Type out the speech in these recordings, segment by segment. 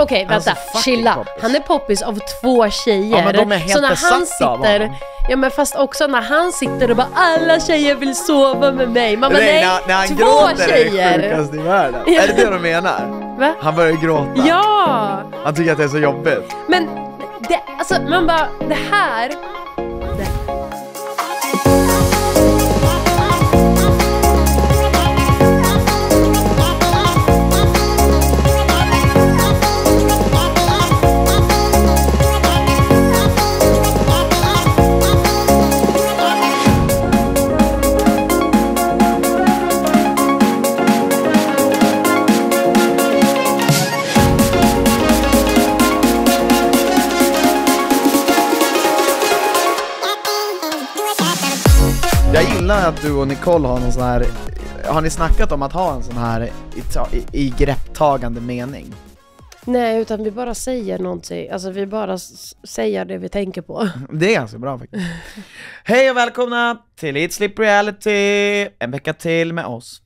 Okej, vänta. Alltså, Chilla. poppis. Han är poppis av två tjejer. Ja, men de är helt så när han sitter, Ja men fast också när han sitter och bara alla tjejer vill sova med mig. Man bara, nej, när, när han två gråter är det tjejer. sjukaste i världen. Är det det de menar? Va? Han börjar gråta. Ja! Han tycker att det är så jobbigt. Men det, alltså man bara, det här gillar att du och Nicole har någon sån här, har ni snackat om att ha en sån här i, i, i grepptagande mening? Nej, utan vi bara säger någonting. Alltså vi bara säger det vi tänker på. Det är ganska bra faktiskt. Hej och välkomna till It's Slip Reality! En vecka till med oss.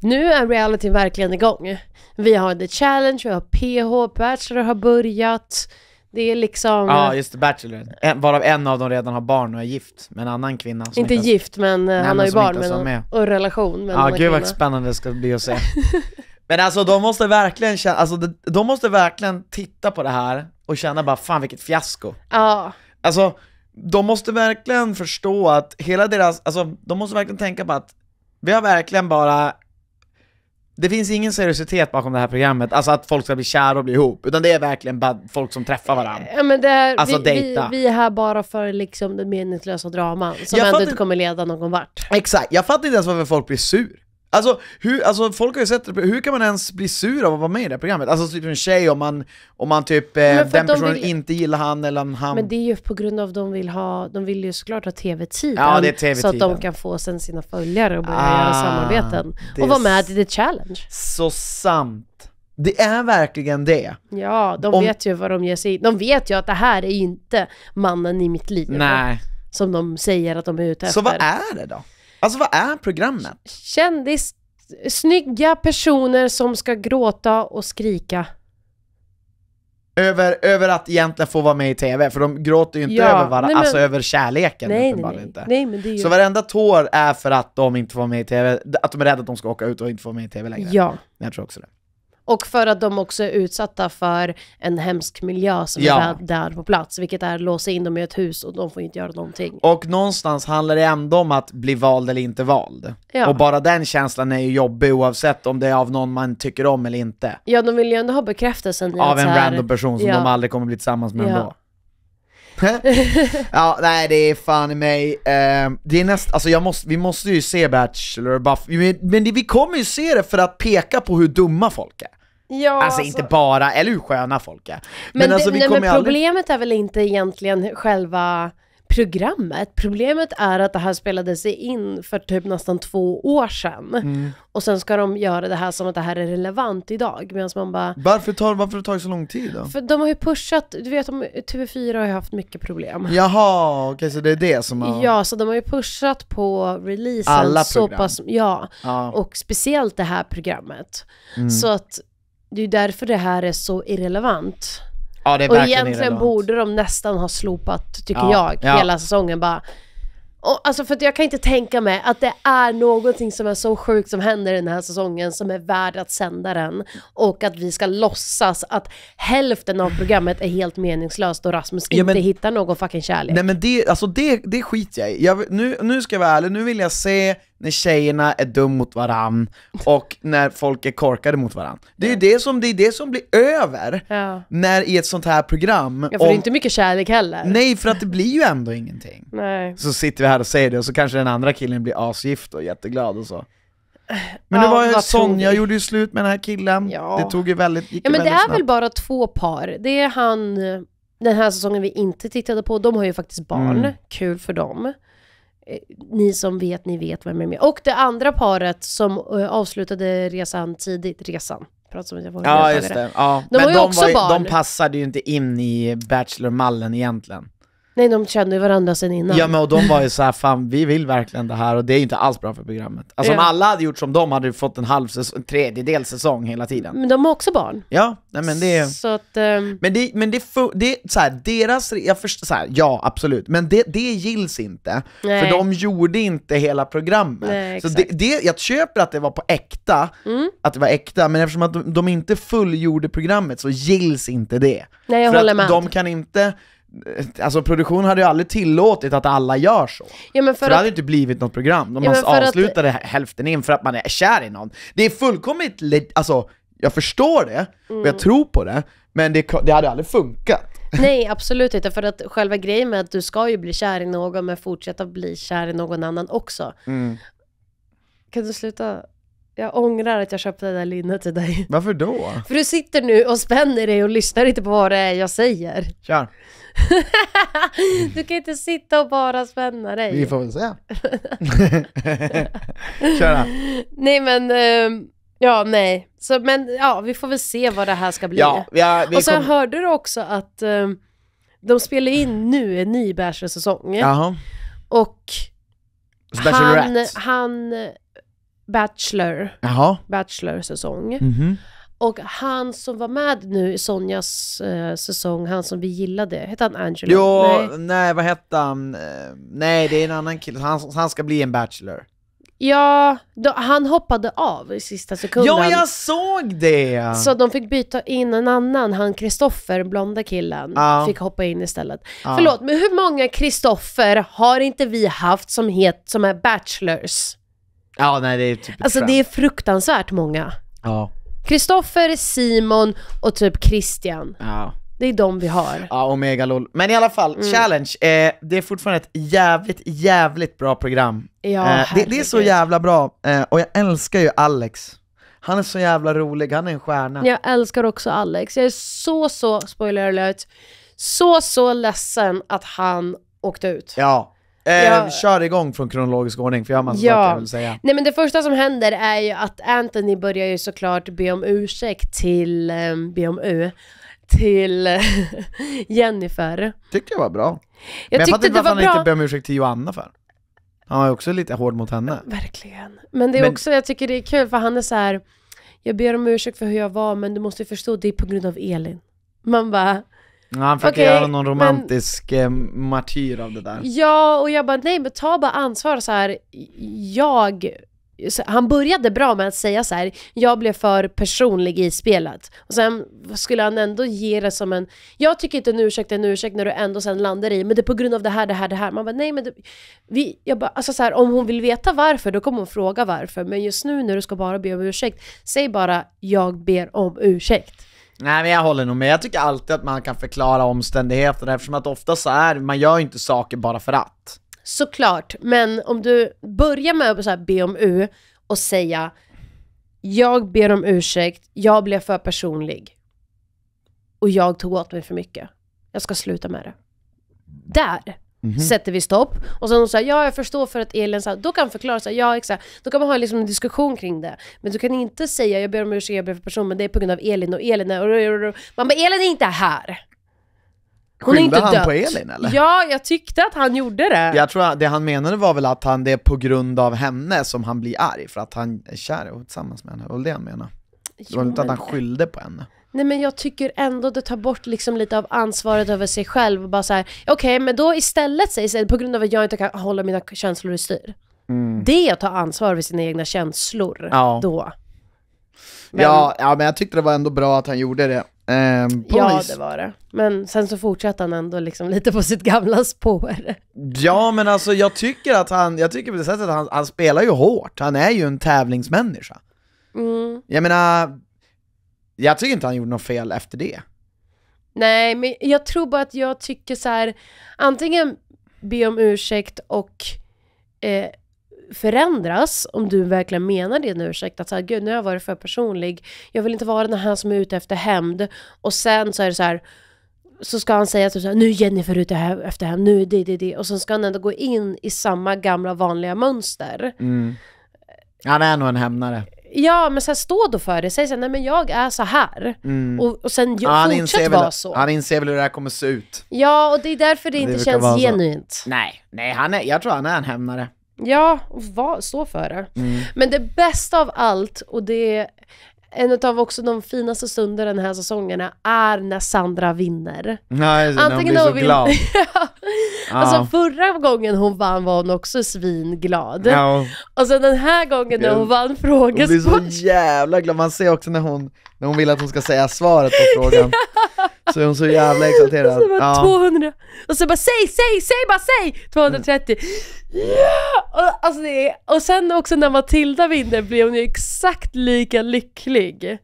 Nu är realityn verkligen igång. Vi har The Challenge, vi har PH, Bachelor har börjat. Det är liksom... Ja, eh, just Bachelor. En, varav en av dem redan har barn och är gift med en annan kvinna. Inte, inte gift, men eh, nej, han har ju barn men, med. och relation med Ja, gud vad spännande det ska bli att se. men alltså de måste verkligen känna, alltså de, de måste verkligen titta på det här och känna bara fan vilket fiasko. Ja. Alltså, de måste verkligen förstå att hela deras, alltså de måste verkligen tänka på att vi har verkligen bara det finns ingen seriositet bakom det här programmet, alltså att folk ska bli kära och bli ihop, utan det är verkligen bara folk som träffar varandra. Ja, men det är, alltså vi, dejta. Vi, vi, är här bara för liksom det meningslösa draman som jag ändå inte kommer leda någon vart. Exakt, jag fattar inte ens varför folk blir sur. Alltså, hur, alltså folk har ju sett hur kan man ens bli sur av att vara med i det här programmet? Alltså typ en tjej om man, om man typ, eh, den personen vill... inte gillar han eller han... Men det är ju på grund av att de vill ha, de vill ju såklart ha tv-tiden. Ja, det är tv-tiden. Så att de kan få sen sina följare och börja ah, göra samarbeten. Och vara med i the challenge. Så sant. Det är verkligen det. Ja, de om... vet ju vad de ger sig in. De vet ju att det här är inte mannen i mitt liv. Nej. Som de säger att de är ute efter. Så vad är det då? Alltså vad är programmet? Kändis, snygga personer som ska gråta och skrika. Över, över att egentligen få vara med i TV, för de gråter ju inte ja, över varandra, alltså över kärleken nej, nej, nej. inte. Nej, men det är ju... Så varenda tår är för att de inte får vara med i TV, att de är rädda att de ska åka ut och inte få vara med i TV längre. Ja. Jag tror också det. Och för att de också är utsatta för en hemsk miljö som ja. är där på plats, vilket är att låsa in dem i ett hus och de får inte göra någonting. Och någonstans handlar det ändå om att bli vald eller inte vald. Ja. Och bara den känslan är ju jobbig oavsett om det är av någon man tycker om eller inte. Ja, de vill ju ändå ha bekräftelsen. Av en här, random person som ja. de aldrig kommer bli tillsammans med ja. ändå. ja, nej det är fan i mig. Ehm, det är näst, alltså jag måste, vi måste ju se Bachelor Buff, men det, vi kommer ju se det för att peka på hur dumma folk är. Ja, alltså, alltså- inte bara, eller hur sköna folk är. Men, men, det, alltså, nej, men problemet aldrig... är väl inte egentligen själva programmet. Problemet är att det här spelades in för typ nästan två år sedan. Mm. Och sen ska de göra det här som att det här är relevant idag. Medan man bara... Varför, tar, varför har det tagit så lång tid då? För de har ju pushat, du vet om TV4 har ju haft mycket problem. Jaha, okej okay, så det är det som har... Ja, så de har ju pushat på releasen Alla program. så pass, ja. Ah. Och speciellt det här programmet. Mm. Så att det är därför det här är så irrelevant. Ja, det är och egentligen irrelevant. borde de nästan ha slopat, tycker Ja, jag, ja. hela säsongen bara. Och, alltså för att jag kan inte tänka mig att det är någonting som är så sjukt som händer den här säsongen som är värd att sända den. Och att vi ska låtsas att hälften av programmet är helt meningslöst och Rasmus Ja, men- inte hittar någon fucking kärlek. Nej men det, alltså det, det skiter jag i. Jag, nu, nu ska jag vara ärlig, nu vill jag se när tjejerna är dum mot varann och när folk är korkade mot varann. Det är ju det som, det är det som blir över Ja. när i ett sånt här program. Ja, för det är om- inte mycket kärlek heller. Nej, för att det blir ju ändå ingenting. Nej. Så sitter vi här och säger det och så kanske den andra killen blir asgift och jätteglad och så. Men nu Ja, var ju Sonja, gjorde ju slut med den här killen. Ja. Det tog ju väldigt, gick Ja ju men det är snabbt. väl bara två par. Det är han, den här säsongen vi inte tittade på, de har ju faktiskt barn. Mm. Kul för dem. Eh, ni som vet, ni vet vem jag är Och det andra paret som eh, avslutade resan tidigt, resan. Pratar om jag var ja, just det. Ja. De men har ju de, också var, barn. de passade ju inte in i Bachelor-mallen egentligen. Nej, de kände ju varandra sen innan. Ja, men och de var ju så här, fan vi vill verkligen det här och det är ju inte alls bra för programmet. Alltså ja. om alla hade gjort som de hade vi fått en halv säsong, en tredjedel säsong hela tiden. Men de har också barn. Ja, nej men det... Så att, um... Men det, men det, det så här, deras, jag förstår, så här, ja absolut, men det, det gills inte. Nej. För de gjorde inte hela programmet. Nej, så det, det, jag köper att det var på äkta, mm. att det var äkta, men eftersom att de, de inte fullgjorde programmet så gills inte det. Nej, jag för håller att med. de kan inte Eh, alltså produktionen hade ju aldrig tillåtit att alla gör så. Ja, för, för att... det hade ju inte blivit något program. De ja, man avslutade att... hälften in för att man är kär i någon. Det är fullkomligt, alltså jag förstår det, mm. och jag mm. tror på det, men det, det hade aldrig funkat. Nej, absolut inte. För att själva grejen med att du ska ju bli kär i någon, men fortsätta bli kär i någon annan också. Mm. Kan du sluta jag ångrar att jag köpte det där linnet till dig. Varför då? För du sitter nu och spänner dig och lyssnar inte på vad det är jag säger. Kör. du kan inte sitta och bara spänna dig. Vi får väl se. Kör då. Nej men, ehm, ja nej. Så, men ja, vi får väl se vad det här ska bli. Ja, ja, och så kom... hörde du också att um, de spelar in nu en ny Bachelor-säsong. Jaha. Och han, han Bachelor, Jaha. Bachelor-säsong. Mhm. Och han som var med nu i Sonjas eh, säsong, han som vi gillade, hette han Angelo? Jo, nej. Nej. vad hette han? Eh, nej, det är en annan kille. Han, han ska bli en bachelor. Ja, då, han hoppade av i sista sekunden. Ja, jag såg det! Så de fick byta in en annan, han Kristoffer, blonda killen, Ja. fick hoppa in istället. Ja. Förlåt, men hur många Kristoffer har inte vi haft som, het, som är bachelors? Ja, nej det är typ Alltså det är fruktansvärt många. Ja. Kristoffer, Simon och typ Christian. Ja. Det är de vi har. Ja, och megalol. Men i alla fall, Mm. challenge. Eh, det är fortfarande ett jävligt, jävligt bra program. Ja, eh, det, det är så jävla bra, eh, och jag älskar ju Alex. Han är så jävla rolig, han är en stjärna. Jag älskar också Alex. Jag är så, så, spoiler alert, så, så ledsen att han åkte ut. Ja, Eh, ja. Ehm, kör igång från kronologisk ordning, för jag har massa ja. saker jag vill säga. Nej men det första som händer är ju att Anthony börjar ju såklart be om ursäkt till, eh, be om u, till Jennifer. Tyckte jag var bra. Jag men jag fattar inte varför han bra. inte ber om ursäkt till Joanna för. Han var ju också lite hård mot henne. Verkligen. Men det är men... också, jag tycker det är kul för han är så här. jag ber om ursäkt för hur jag var men du måste ju förstå, det är på grund av Elin. Man bara, han försöker okay, göra någon romantisk men... Eh, martyr av det där. Ja, och jag bara nej men ta bara ansvar så här. jag han började bra med att säga så här, jag blev för personlig i spelet. Och sen skulle han ändå ge det som en, jag tycker inte en ursäkt är en ursäkt när du ändå sen landar i, men det är på grund av det här, det här, det här. Man bara, nej men det, vi, jag bara, alltså så här, om hon vill veta varför, då kommer hon fråga varför. Men just nu när du ska bara be om ursäkt, säg bara, jag ber om ursäkt. Nej men jag håller nog med. Jag tycker alltid att man kan förklara omständigheter eftersom att ofta så är man gör ju inte saker bara för att. Såklart, men om du börjar med att så här be om U och säga jag ber om ursäkt, jag blev för personlig och jag tog åt mig för mycket. Jag ska sluta med det. Där Mm -hmm. Sätter vi stopp. Och sen hon sa, ja jag förstår för att Elin sa, då kan förklara, så här, ja exakt. Då kan man ha liksom en diskussion kring det. Men du kan inte säga, jag ber om ursäkt, jag ber för personen, men det är på grund av Elin och Elin är... Man bara, Elin är inte här. Hon Skyllde han dött. på Elin eller? Ja, jag tyckte att han gjorde det. Jag tror att det han menade var väl att han, det är på grund av henne som han blir arg, för att han är kär och tillsammans med henne. Det var det han menade. Det var inte att han skyllde på henne. Nej men jag tycker ändå det tar bort liksom lite av ansvaret över sig själv och bara såhär, okej okay, men då istället sägs det på grund av att jag inte kan hålla mina känslor i styr. Mm. Det är att ta ansvar för sina egna känslor ja. då. Men, ja, ja men jag tyckte det var ändå bra att han gjorde det. Um, ja vis. det var det. Men sen så fortsatte han ändå liksom lite på sitt gamla spår. Ja men alltså jag tycker att han, jag tycker på det sättet att han, han spelar ju hårt, han är ju en tävlingsmänniska. Mm. Jag menar, jag tycker inte han gjorde något fel efter det. Nej, men jag tror bara att jag tycker så här, antingen be om ursäkt och eh, förändras, om du verkligen menar din ursäkt, att så här, gud nu har jag varit för personlig, jag vill inte vara den här som är ute efter hämnd, och sen så är det så här, så ska han säga typ såhär, nu är Jennifer ute här, efter hämnd, nu det, det, det. Och sen ska han ändå gå in i samma gamla vanliga mönster. Mm. Han är nog en hämnare. Ja, men sen stå då för det. Säg såhär, nej men jag är så här. Mm. Och, och sen ja, fortsätt vara så. Han inser väl hur det här kommer se ut. Ja, och det är därför det, det inte känns genuint. Nej, nej han är, jag tror han är en hämnare. Ja, och var, stå för det. Mm. Men det bästa av allt, och det är en av också de finaste stunderna den här säsongen, är när Sandra vinner. Nej, Antingen när hon blir så hon glad. Alltså förra gången hon vann var hon också svinglad. Ja. Och sen den här gången när hon vann frågesport. Hon blir så jävla glad, man ser också när hon, när hon vill att hon ska säga svaret på frågan. Så är hon så jävla exalterad. Och så bara ja. 200, och så bara säg, säg, säg bara säg! 230. Yeah! Och, alltså det är, och sen också när Matilda vinner blir hon ju exakt lika lycklig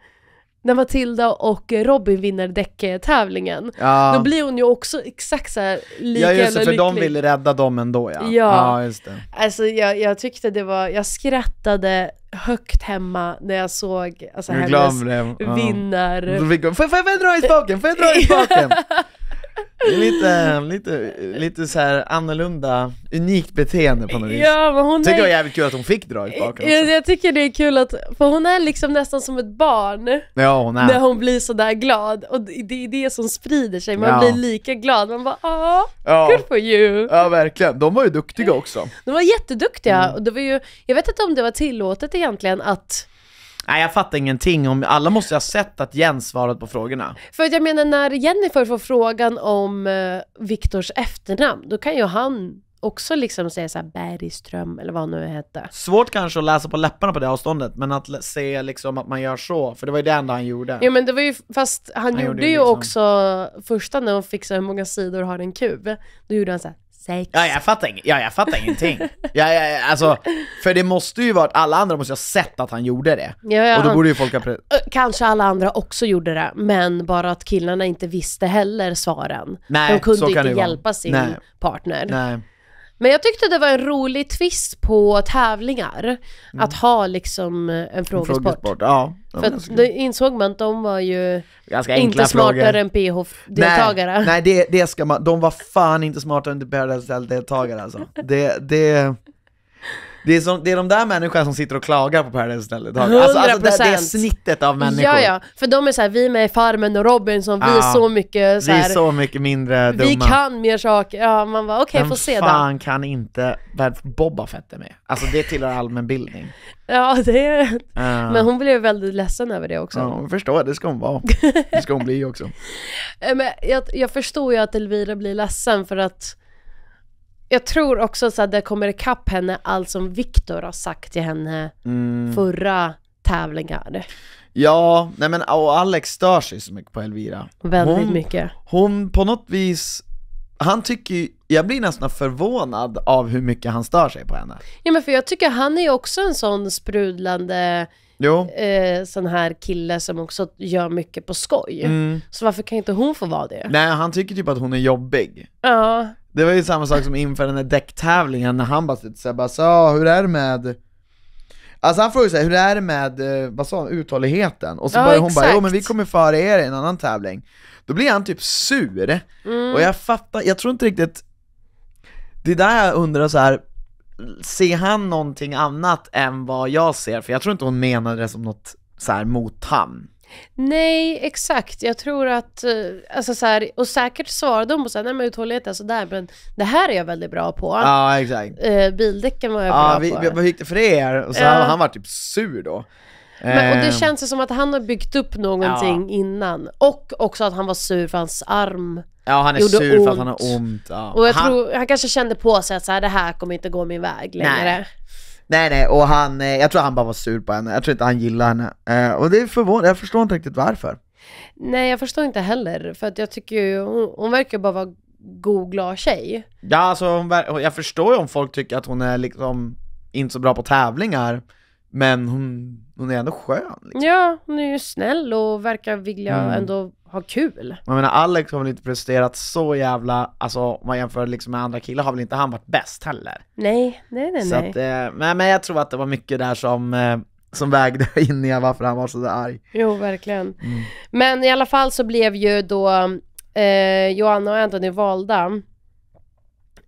när Matilda och Robin vinner däcktävlingen, ja. då blir hon ju också exakt så här lik Ja just det, för lycklig. de vill rädda dem ändå ja. Ja, ja just det. Alltså jag, jag tyckte det var, jag skrattade högt hemma när jag såg alltså, hennes vinnar... Ja. Får, får jag dra i spaken? Får jag dra i spaken? Lite, lite, lite så här annorlunda, unikt beteende på något vis. Ja, men hon tycker är... det var jävligt kul att hon fick dra i baken jag, jag tycker det är kul att, för hon är liksom nästan som ett barn ja, hon är. när hon blir sådär glad. Och det är det som sprider sig, man ja. blir lika glad. Man bara ah, ja. good for you. Ja, verkligen. De var ju duktiga också. De var jätteduktiga. Mm. Och det var ju, jag vet inte om det var tillåtet egentligen att Nej jag fattar ingenting om, alla måste ha sett att Jens svarat på frågorna. För jag menar när Jennifer får frågan om eh, Viktors efternamn, då kan ju han också liksom säga såhär Bergström eller vad han nu hette. Svårt kanske att läsa på läpparna på det avståndet, men att se liksom att man gör så, för det var ju det enda han gjorde. Ja men det var ju, fast han, han gjorde, ju liksom... också första när hon fixade hur många sidor har en kub, då gjorde han såhär sex. Ja, jag fattar, ing- ja, jag fattar ingenting. Ja, ja, ja, alltså, för det måste ju vara, alla andra måste ju ha sett att han gjorde det. Ja, ja, Och då borde ju folk ha... Pre- Kanske alla andra också gjorde det, men bara att killarna inte visste heller svaren. Nej, De kunde så kan inte det vara. hjälpa sin Nej. partner. Nej. Men jag tyckte det var en rolig twist på tävlingar. Mm. Att ha liksom eh, en frågesport. En frågesport ja, För då insåg man att de var ju inte smartare frågor. än PH-deltagare. Nej, nej det, det, ska man, de var fan inte smartare än PH-deltagare alltså. Det, det, det är, som, det är de där människorna som sitter och klagar på Paradise Hotel ett tag. Alltså, alltså det, det är snittet av människor. Ja, ja. För de är såhär, vi är med i Farmen och Robinson, vi är så mycket så här, Vi är så mycket mindre dumma. Vi kan mer saker. Ja, man bara okej, okay, får se då. fan kan inte, Boba Fett är med. Alltså det tillhör allmänbildning. Ja, det är uh. Men hon blev väldigt ledsen över det också. Ja, hon förstår, det ska hon vara. Det ska hon bli också. Eh, men jag, jag förstår ju att Elvira blir ledsen för att jag tror också så att det kommer ikapp henne allt som Viktor har sagt till henne mm. förra tävlingar. Ja, nej men och Alex stör sig så mycket på Elvira. Väldigt hon, mycket. Hon på något vis, han tycker ju, jag blir nästan förvånad av hur mycket han stör sig på henne. Ja men för jag tycker han är också en sån sprudlande eh, sån här kille som också gör mycket på skoj. Mm. Så varför kan inte hon få vara det? Nej, han tycker typ att hon är jobbig. Ja. Det var ju samma sak som inför den där däcktävlingen när han bara så bara så, hur är det med Alltså han frågade såhär, hur är det med, eh, vad sa han, uthålligheten? Och så ja, började hon exakt. bara 'Jo men vi kommer före er i en annan tävling' Då blir han typ sur, mm. och jag fattar, jag tror inte riktigt Det är där jag undrar såhär, ser han någonting annat än vad jag ser? För jag tror inte hon menade det som något såhär, mot han Nej, exakt. Jag tror att, eh, alltså så här, och säkert svarade hon på såhär, nej men uthållighet är sådär, alltså men det här är jag väldigt bra på. Ja, exakt. Eh, bildäcken var jag ja, bra vi, på. Vad gick det för er? Och så ja. han var typ sur då. Men, och det ehm. känns som att han har byggt upp någonting ja. innan. Och också att han var sur för hans arm Ja han är sur ont. för att han har ont. Ja. Och jag han... tror, han kanske kände på sig att så här, det här kommer inte gå min väg längre. Nej. Nej nej, och han, eh, jag tror han bara var sur på henne, jag tror inte han gillar henne. Eh, och det är förvånande, jag förstår inte riktigt varför. Nej jag förstår inte heller, för att jag tycker ju, hon, hon verkar bara vara god, glad tjej. Ja alltså, hon, jag förstår ju om folk tycker att hon är liksom inte så bra på tävlingar. Men hon, hon är ändå skön. Liksom. Ja, hon är ju snäll och verkar vilja mm. ändå ha kul. Jag menar Alex har väl inte presterat så jävla, alltså om man jämför liksom med andra killar har väl inte han varit bäst heller? Nej, nej, nej. Så nej. Att, eh, men, men jag tror att det var mycket där som eh, som vägde in i varför han var så där arg. Jo, verkligen. Mm. Men i alla fall så blev ju då eh, Joanna och Anthony valda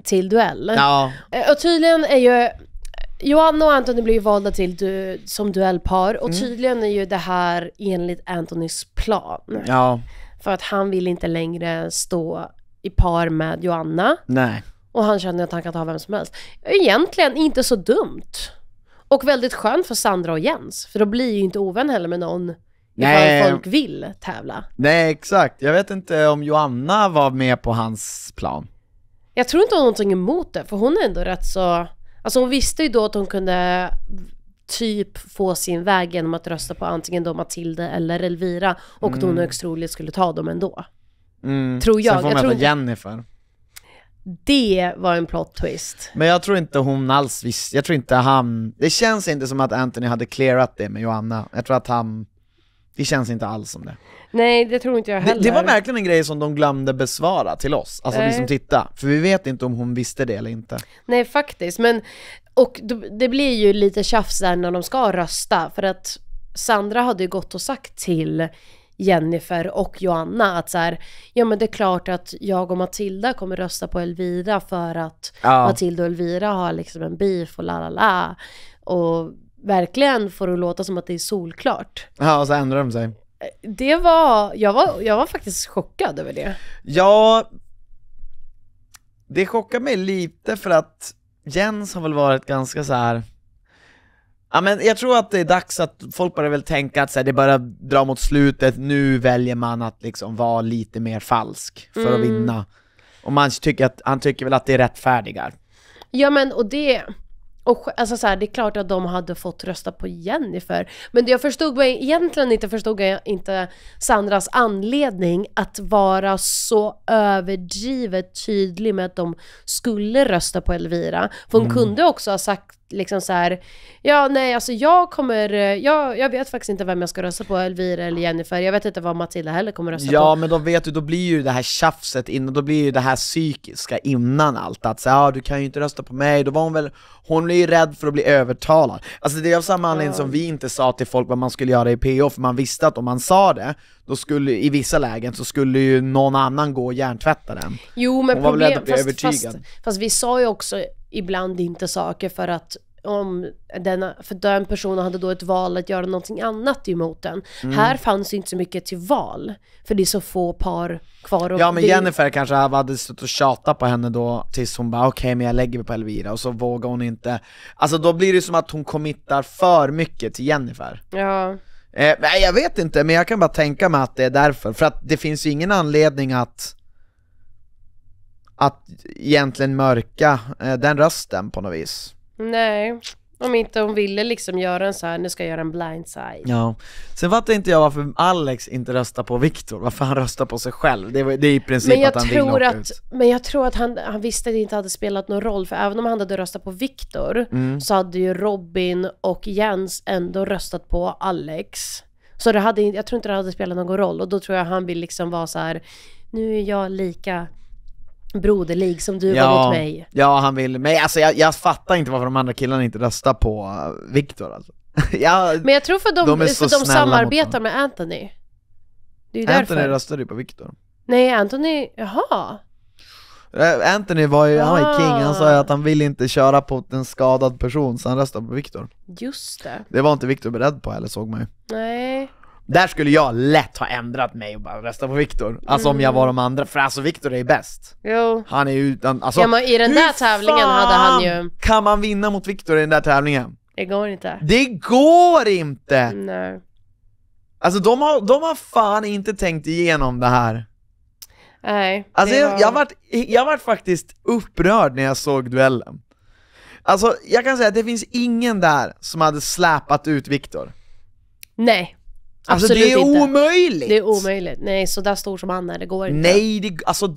till duell. Ja. Eh, och tydligen är ju Johanna och Anthony blir ju valda till du, som duellpar och mm. tydligen är ju det här enligt Antonys plan. Ja. För att han vill inte längre stå i par med Johanna. Nej. Och han känner att han kan ta vem som helst. Egentligen inte så dumt. Och väldigt skönt för Sandra och Jens, för då blir ju inte ovän heller med någon Nej. ifall folk vill tävla. Nej, exakt. Jag vet inte om Johanna var med på hans plan. Jag tror inte hon har någonting emot det, för hon är ändå rätt så Alltså hon visste ju då att hon kunde typ få sin väg genom att rösta på antingen då Matilde eller Elvira och mm. hon högst troligt skulle ta dem ändå. Mm. Tror jag. Sen får hon jag tror Jennifer. Det var en plot twist. Men jag tror inte hon alls visste, jag tror inte han, det känns inte som att Anthony hade clearat det med Joanna. Jag tror att han, det känns inte alls som det. Nej, det tror inte jag heller. Det, det var verkligen en grej som de glömde besvara till oss, alltså vi eh. som tittar. För vi vet inte om hon visste det eller inte. Nej, faktiskt. Men, och det blir ju lite tjafs där när de ska rösta, för att Sandra hade ju gått och sagt till Jennifer och Joanna att så här, ja men det är klart att jag och Matilda kommer rösta på Elvira för att ja. Matilda och Elvira har liksom en beef och la la la. Och verkligen får det låta som att det är solklart. Ja, och så ändrar de sig. Det var jag, var, jag var faktiskt chockad över det. Ja, det chockade mig lite för att Jens har väl varit ganska så här. Ja men jag tror att det är dags att folk börjar väl tänka att så här, det börjar dra mot slutet, nu väljer man att liksom vara lite mer falsk för mm. att vinna. Och man tycker att, han tycker väl att det är rättfärdigar. Ja men och det, och alltså så här, det är klart att de hade fått rösta på Jennifer. Men jag förstod mig egentligen inte, förstod jag inte Sandras anledning att vara så överdrivet tydlig med att de skulle rösta på Elvira. För hon mm. kunde också ha sagt liksom så här, ja nej alltså jag kommer, eh, jag, jag vet faktiskt inte vem jag ska rösta på, Elvira eller Jennifer, jag vet inte vad Matilda heller kommer rösta ja, på. Ja men då vet du, då blir ju det här tjafset innan, då blir ju det här psykiska innan allt, att säga ja du kan ju inte rösta på mig, då var hon väl, hon blir ju rädd för att bli övertalad. Alltså det är av samma anledning ja. som vi inte sa till folk vad man skulle göra i PO, för man visste att om man sa det, då skulle, i vissa lägen så skulle ju någon annan gå och hjärntvätta den. Jo men hon problem, var väl rädd att bli fast, övertygad. Fast, fast vi sa ju också ibland inte saker för att om den, för den personen hade då ett val att göra någonting annat emot den. Mm. Här fanns inte så mycket till val, för det är så få par kvar. ja men Jennifer kanske hade stått och tjatat på henne då tills hon bara okej okay, men jag lägger mig på Elvira och så vågar hon inte. Alltså då blir det som att hon committar för mycket till Jennifer. Ja. Eh, jag vet inte, men jag kan bara tänka mig att det är därför. För att det finns ju ingen anledning att att egentligen mörka eh, den rösten på något vis. Nej, om inte hon ville liksom göra en så här, nu ska jag göra en blind side Ja. Sen fattar inte jag varför Alex inte röstar på Viktor, varför han röstar på sig själv. Det, var, det är i princip men jag att han tror vill åka att, ut. Men jag tror att han, han visste att det inte hade spelat någon roll, för även om han hade röstat på Viktor, mm. så hade ju Robin och Jens ändå röstat på Alex. Så det hade, jag tror inte det hade spelat någon roll, och då tror jag han vill liksom vara så här, nu är jag lika broderlig som du ja, gav åt mig. Ja, han vill, men alltså jag, jag fattar inte varför de andra killarna inte röstar på eh, Viktor alltså. ja, men jag tror för de, de, för de samarbetar med Anthony. Det är ju Anthony därför. röstade ju på Viktor. Nej, Anthony, jaha. Eh, Anthony var ju, han var ju ah. king, han sa ju att han vill inte köra på en skadad person så han röstade på Viktor Just det Det var inte Viktor beredd på heller såg man ju Nej där skulle jag lätt ha ändrat mig och bara rösta på Viktor. Alltså om jag var de andra, för alltså Viktor är bäst. Jo. Han är ju, han, alltså, ja, men i den där tävlingen hade han ju... kan man vinna mot Viktor i den där tävlingen? Det går inte. Det går inte! Nej. Alltså de har, de har fan inte tänkt igenom det här. Nej. Alltså, det alltså jag, jag, vart, jag vart faktiskt upprörd när jag såg duellen. Alltså jag kan säga att det finns ingen där som hade släpat ut Viktor. Nej, Alltså Absolut det är inte. omöjligt! Det är omöjligt. Nej, så där stor som han är, det går inte. Nej, det, alltså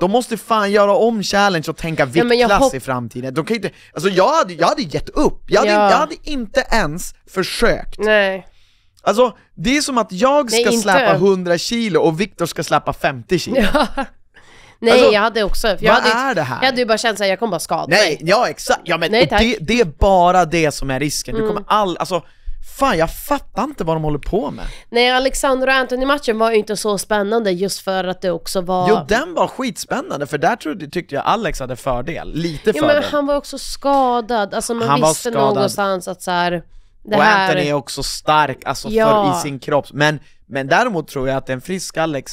de måste fan göra om challenge och tänka viktklass ja, i framtiden. De kan inte, alltså jag hade, jag hade gett upp, jag hade, ja. jag hade inte ens försökt. Nej. Alltså, det är som att jag ska Nej, släppa 100 kilo och Viktor ska släppa 50 kilo. Ja. Nej alltså, jag hade också, jag vad hade, är det här? jag hade ju bara känt såhär, jag kommer bara skada Nej, mig. ja exakt, ja men Nej, det, det, är bara det som är risken, du mm. kommer all, alltså Fan, jag fattar inte vad de håller på med. Nej, Alexander och Anthony-matchen var ju inte så spännande just för att det också var... Jo, den var skitspännande för där trodde, tyckte jag Alex hade fördel, lite fördel. Ja, men han var också skadad, alltså man han visste någonstans att så här, det och här... Anthony är också stark, alltså ja. för, i sin kropp. Men, men däremot tror jag att en frisk Alex,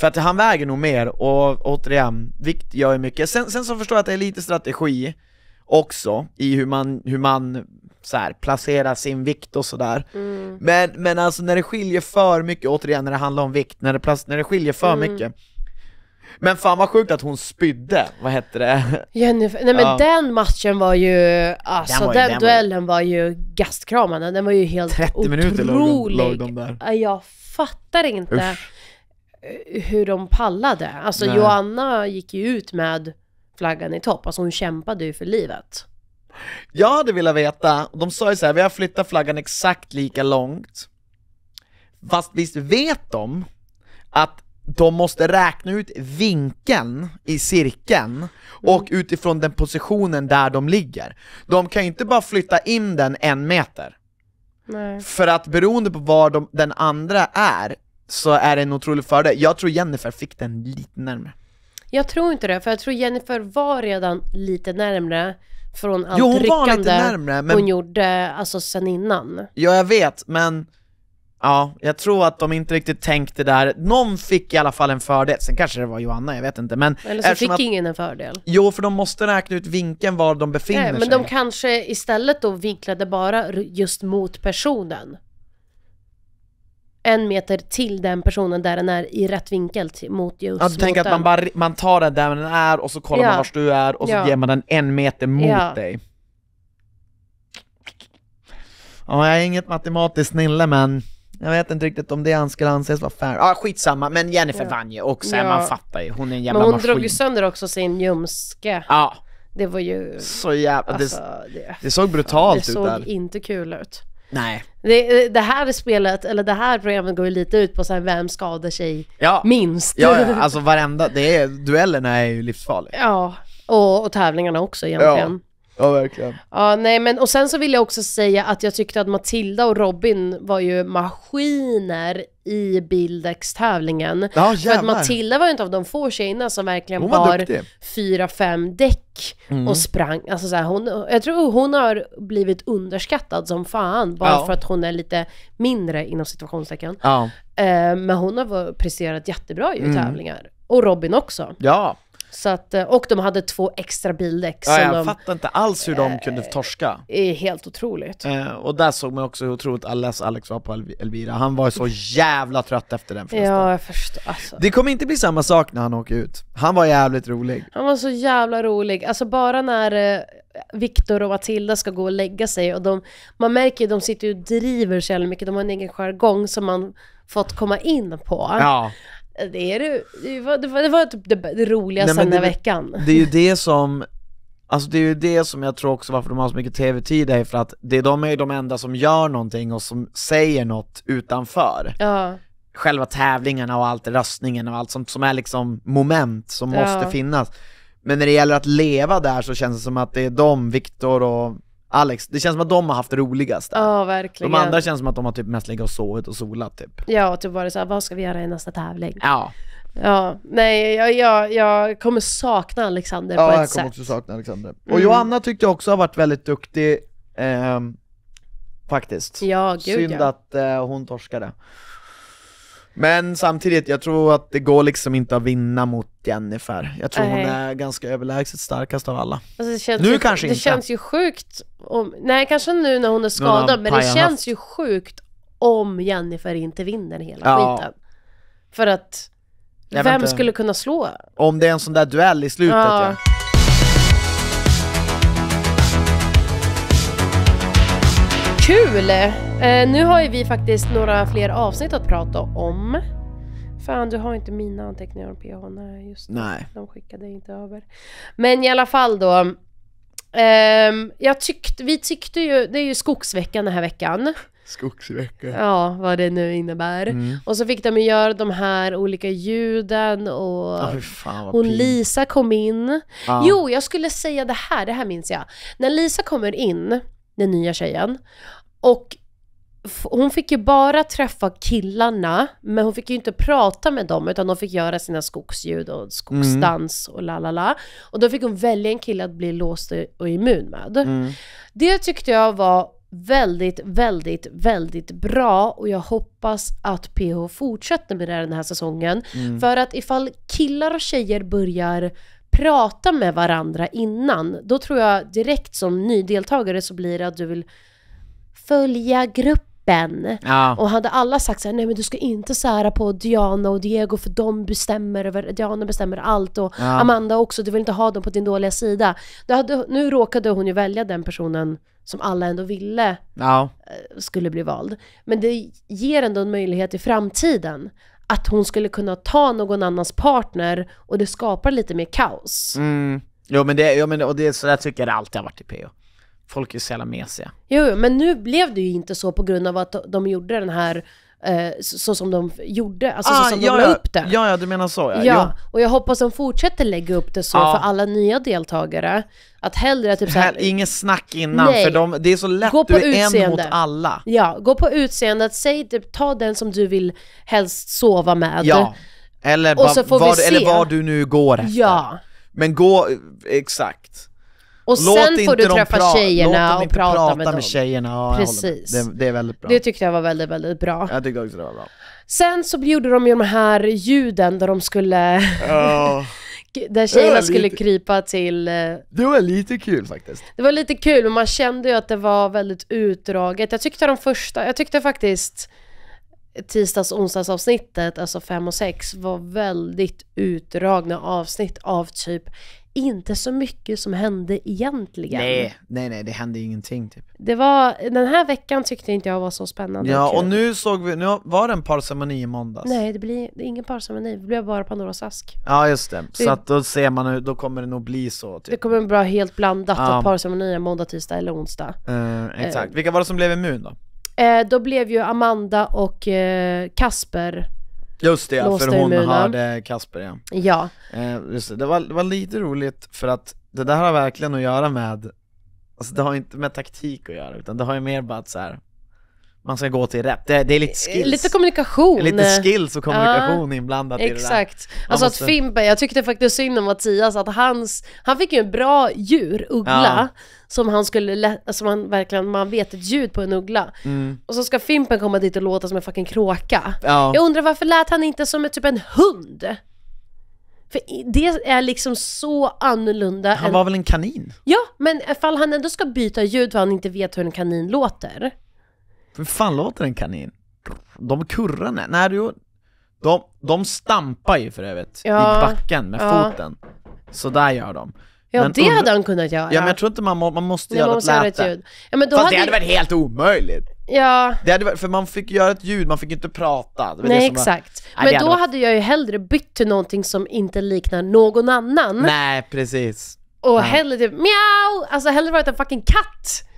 för att han väger nog mer och återigen, vikt gör ju mycket. Sen, sen så förstår jag att det är lite strategi också i hur man, hur man så här, placera sin vikt och sådär. Mm. Men, men alltså när det skiljer för mycket, återigen när det handlar om vikt, när det, när det skiljer för mm. mycket men fan vad sjukt att hon spydde, vad hette det? Jennifer, nej men ja. den matchen var ju, alltså den, var ju, den, den duellen var ju, var ju gastkramande, den var ju helt 30 otrolig. minuter låg de, låg de där. Jag fattar inte Usch. hur de pallade. Alltså nej. Joanna gick ju ut med flaggan i topp, alltså hon kämpade ju för livet. Jag hade velat veta, de sa ju så här, vi har flyttat flaggan exakt lika långt. Fast visst vet de att de måste räkna ut vinkeln i cirkeln mm. och utifrån den positionen där de ligger. De kan ju inte bara flytta in den en meter. Nej. För att beroende på var de, den andra är, så är det en otrolig fördel. Jag tror Jennifer fick den lite närmare. Jag tror inte det, för jag tror Jennifer var redan lite närmre från allt jo, hon ryckande var lite närmre, men... hon gjorde alltså sen innan. Ja, jag vet, men ja, jag tror att de inte riktigt tänkte där. Någon fick i alla fall en fördel, sen kanske det var Johanna, jag vet inte. Men Eller så fick att... ingen en fördel. Jo, för de måste räkna ut vinkeln var de befinner Nej, men sig. Men de kanske istället då vinklade bara just mot personen en meter till den personen där den är i rätt vinkel till, mot just Ja, du tänker att man, bara, man tar den där den är och så kollar ja. man var du är och så ja. ger man den en meter mot ja. dig. Ja, jag är inget matematiskt snille men jag vet inte riktigt om det skulle anses vara fair. Ja, ah, skitsamma. Men Jennifer ja. vann ju också, ja. man fattar ju. Hon är en jävla Men hon maskin. drog ju sönder också sin ljumske. Ja. Det var ju... Så jävla... Alltså, det, det, såg brutalt det ut där. Det såg inte kul ut. Nej. Det, det här spelet, eller det här programmet går ju lite ut på så här, vem skadar sig ja. minst? Ja, ja, alltså varenda, det är, duellerna är ju livsfarliga. Ja, och, och tävlingarna också egentligen. Ja, verkligen. Ja, nej men och sen så vill jag också säga att jag tyckte att Matilda och Robin var ju maskiner i bildäckstävlingen. Ja, För att Matilda var ju inte av de få tjejerna som verkligen Hon var bar duktig. fyra, fem däck Mm. och sprang. Alltså så här, hon, jag tror hon har blivit underskattad som fan bara Ja. för att hon är lite mindre inom situationstecken. Ja. Eh, men hon har presterat jättebra i Mm. tävlingar. Och Robin också. Ja. Så att, eh, och de hade två extra bildäck. Ja, jag de, fattar inte alls hur de eh, kunde torska. Det är helt otroligt. Eh, och där såg man också hur otroligt Alex, Alex var på Elvira. Han var så jävla trött efter den festen. Ja, jag förstår. Alltså. Det kommer inte bli samma sak när han åker ut. Han var jävligt rolig. Han var så jävla rolig. Alltså bara när eh, Viktor och Matilda ska gå och lägga sig och de, man märker ju de sitter och driver så jävla mycket, de har en egen jargong som man fått komma in på. Ja. Det, är det, det, var, det, var, typ det, roligaste Nej, den här veckan. Det är ju det som, alltså det är ju det som jag tror också varför de har så mycket tv-tid är för att det, de är ju de enda som gör någonting och som säger något utanför. Ja. Själva tävlingarna och allt, röstningen och allt sånt som är liksom moment som ja. måste finnas. Men när det gäller att leva där så känns det som att det är de, Viktor och Alex, det känns som att de har haft roligast där. Ja, verkligen. De andra känns som att de har typ mest legat och sovit och solat typ. Ja, och typ varit såhär, vad ska vi göra i nästa tävling? Ja. Ja, nej, jag, jag, jag kommer sakna Alexander ja, på ett sätt. Ja, jag kommer också sakna Alexander. Och mm. Joanna tyckte jag också har varit väldigt duktig, eh, faktiskt. Ja, gud Synd ja. att eh, hon torskade. Men samtidigt, jag tror att det går liksom inte att vinna mot Jennifer. Jag tror nej. hon är ganska överlägset starkast av alla. Alltså nu ju, kanske det inte. Det känns ju sjukt om, nej kanske nu när hon är skadad, men det känns haft. ju sjukt om Jennifer inte vinner hela ja. skiten. För att, jag vem skulle kunna slå? Om det är en sån där duell i slutet ja. ja. Kul! Eh, nu har ju vi faktiskt några fler avsnitt att prata om. Fan, du har inte mina anteckningar om PH. Nej, just Nej. De skickade inte över. Men i alla fall då. Ehm, jag tyckte, vi tyckte ju, det är ju skogsveckan den här veckan. Skogsvecka. Ja, vad det nu innebär. Mm. Och så fick de ju göra de här olika ljuden och oh, fan, vad hon pin. Lisa kom in. Ah. Jo, jag skulle säga det här, det här minns jag. När Lisa kommer in, den nya tjejen, och hon fick ju bara träffa killarna, men hon fick ju inte prata med dem, utan de fick göra sina skogsljud och skogsdans mm. och la la la. Och då fick hon välja en kille att bli låst och immun med. Mm. Det tyckte jag var väldigt, väldigt, väldigt bra och jag hoppas att PH fortsätter med det här den här säsongen. Mm. För att ifall killar och tjejer börjar prata med varandra innan, då tror jag direkt som ny deltagare så blir det att du vill följa gruppen Ben. Ja. Och hade alla sagt såhär, nej men du ska inte sära på Diana och Diego för de bestämmer över, Diana bestämmer allt och ja. Amanda också, du vill inte ha dem på din dåliga sida. Hade, nu råkade hon ju välja den personen som alla ändå ville ja. Eh, skulle bli vald. Men det ger ändå en möjlighet i framtiden att hon skulle kunna ta någon annans partner och det skapar lite mer kaos. Mm. Jo men det, jo, men, och det, så där tycker jag det alltid har varit i PO folk är så jävla mesiga. Jo, men nu blev det ju inte så på grund av att de gjorde den här eh, så, som de gjorde, alltså ah, så som ja, de la ja. upp det. Ja, ja, du menar så ja. ja. och jag hoppas de fortsätter lägga upp det så för alla nya deltagare. Att hellre typ såhär... Inget snack innan, nej. för de, det är så lätt, gå på du är utseende. en mot alla. Ja, gå på utseendet, säg typ, ta den som du vill helst sova med. Ja, eller, va, var, eller vad du nu går efter. Ja. Men gå, eh, exakt. Och Låt sen får du träffa pra- tjejerna Låt och prata, prata med, med dem. tjejerna. Ja, Precis. Det, det, är väldigt bra. Det tyckte jag var väldigt, väldigt bra. Jag tyckte också det var bra. Sen så gjorde de ju de här ljuden där de skulle... Oh. där tjejerna skulle lite... krypa till... Eh, det var lite kul faktiskt. Det var lite kul, men man kände ju att det var väldigt utdraget. Jag tyckte de första, jag tyckte faktiskt tisdags och avsnittet, alltså 5 och 6, var väldigt utdragna avsnitt av typ inte så mycket som hände egentligen. Nej, nej, nej, det hände ingenting typ. Det var, den här veckan tyckte inte jag var så spännande. Ja, och, nu såg vi, nu var det en parceremoni i måndags. Nej, det blir det ingen parceremoni, det blir bara Pandoras ask. Ja, just det. Så att då ser man då kommer det nog bli så. Typ. Det kommer bli helt blandat, ja. att parceremoni är måndag, tisdag eller onsdag. Uh, exakt. Uh, Vilka var det som blev immun då? Uh, då blev ju Amanda och Kasper Just det, för hon hörde Kasper ja. Ja. Eh, just det, det, var, det var lite roligt för att det där har verkligen att göra med, alltså det har inte med taktik att göra utan det har ju mer bara att så här, man ska gå till rätt. Det, det är lite eh, skills. Lite kommunikation. Lite skills och kommunikation ja, inblandat i det där. Exakt. Alltså måste... att Fimpen, jag tyckte faktiskt synd om Mattias, att hans, han fick ju en bra djur, uggla, ja. som han skulle, som han verkligen, man vet ett ljud på en uggla. Mm. Och så ska Fimpen komma dit och låta som en fucking kråka. Ja. Jag undrar varför lät han inte som ett, typ en hund? För det är liksom så annorlunda. Han var än... väl en kanin? Ja, men ifall han ändå ska byta ljud för han inte vet hur en kanin låter. Hur fan låter en kanin? De kurrar när, nej du... De, de stampar ju för övrigt ja, i backen med ja. foten. Så där gör de. Ja men det hade han kunnat göra. Ja men jag tror inte man, må, man måste Nej, göra man måste ett läte. ljud. Ja, men då Fast hade det hade ju... varit helt omöjligt. Ja. Det hade varit, för man fick göra ett ljud, man fick inte prata. Nej exakt. Var... Nej, men då varit... hade jag ju hellre bytt till någonting som inte liknar någon annan. Nej precis. Och Nej. hellre typ mjau, alltså hellre varit en fucking katt.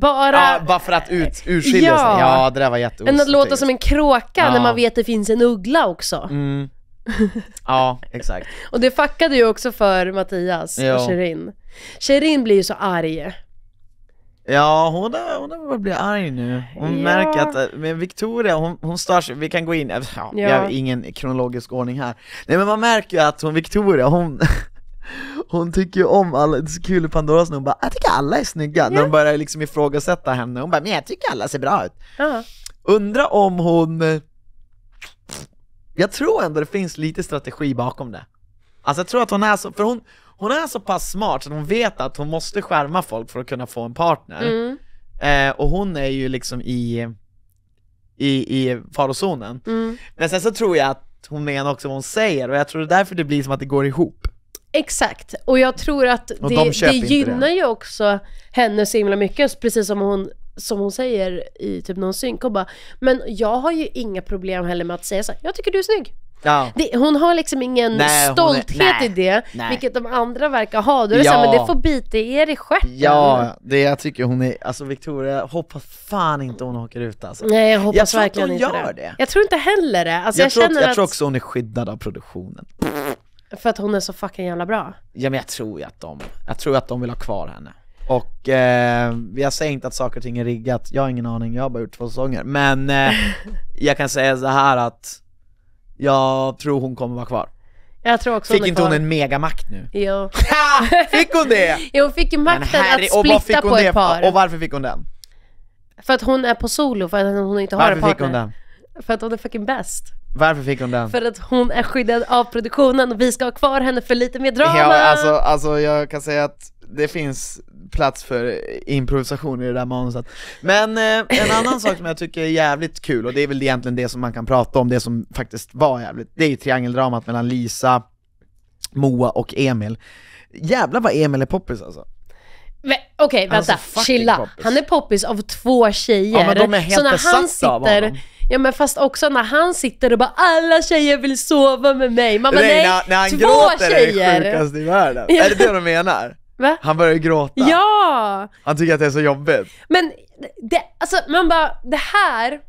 Bara... Ja, bara för att ut, urskilja ja. sig. Ja, det där var jätteost. Än att låta som en kråka ja. när man vet att det finns en uggla också. Mm. Ja, exakt. och det fuckade ju också för Mattias jo. och Shirin, Shirin blir ju så arg. Ja, hon har, hon har börjat bli arg nu. Hon ja. märker att, eh, men Victoria, hon, hon stör sig, vi kan gå in, ja, ja. vi har ingen kronologisk ordning här. Nej men man märker ju att hon, Victoria, hon, Hon tycker ju om alla, det är så kul i Pandoras när hon bara 'Jag tycker alla är snygga' yeah. när de börjar liksom ifrågasätta henne, hon bara 'Men jag tycker alla ser bra ut' uh -huh. Undra om hon... Jag tror ändå det finns lite strategi bakom det Alltså jag tror att hon är så, för hon, hon är så pass smart så hon vet att hon måste skärma folk för att kunna få en partner mm. eh, Och hon är ju liksom i, i, i farozonen mm. Men sen så tror jag att hon menar också vad hon säger och jag tror det är därför det blir som att det går ihop Exakt, och jag tror att det, de det gynnar det. ju också henne så himla mycket, precis som hon, som hon säger i typ någon synk. Hon bara, men jag har ju inga problem heller med att säga så här, jag tycker du är snygg. Ja. Det, hon har liksom ingen nej, stolthet är, nej, i det, nej. vilket de andra verkar ha. Då är det ja. så här, men det får bita er i stjärten. Ja, det jag tycker hon är, alltså Victoria, hoppas fan inte hon åker ut alltså. Nej jag hoppas jag verkligen inte det. Jag tror inte hon gör det. Jag tror inte heller det. Alltså, jag, jag, tror, jag, tror, också hon är skyddad av produktionen. För att hon är så fucking jävla bra? Ja men jag tror ju att de, jag tror att de vill ha kvar henne. Och eh, jag säger inte att saker och ting är riggat, jag har ingen aning, jag har bara gjort två säsonger. Men eh, jag kan säga så här att jag tror hon kommer vara kvar. Jag tror också Fick inte hon en megamakt nu? Jo. fick hon det? jo hon fick ju makten här, att splitta på det? ett par. Och varför fick hon den? För att hon är på solo, för att hon inte har varför en partner. Varför fick hon den? För att hon är fucking bäst. Varför fick hon den? För att hon är skyddad av produktionen och vi ska ha kvar henne för lite mer drama! Ja, alltså, alltså jag kan säga att det finns plats för improvisation i det där manuset. Men eh, en annan sak som jag tycker är jävligt kul, och det är väl egentligen det som man kan prata om, det som faktiskt var jävligt, det är ju triangeldramat mellan Lisa, Moa och Emil. Jävlar vad Emil är poppis alltså. Okej, okay, vänta. Alltså, Chilla. Poppis. Han är poppis av två tjejer. Ja, men de är helt så när han sitter Ja men fast också när han sitter och bara alla tjejer vill sova med mig. Man bara nej, nej när, när han två gråter tjejer. är det sjukaste i världen. Ja. Är det det de menar? Va? Han börjar gråta. Ja! Han tycker att det är så jobbigt. Men det, alltså man bara, det här,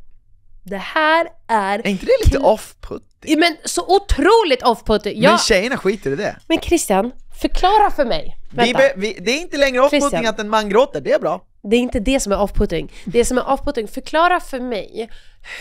det här är... Är inte det lite off-putting? Men så otroligt off-putting. Ja. Men tjejerna skiter i det. Men Christian, förklara för mig. Vi, vi, det är inte längre off-putting att en man gråter, det är bra det är inte det som är off-putting. Det som är off-putting, förklara för mig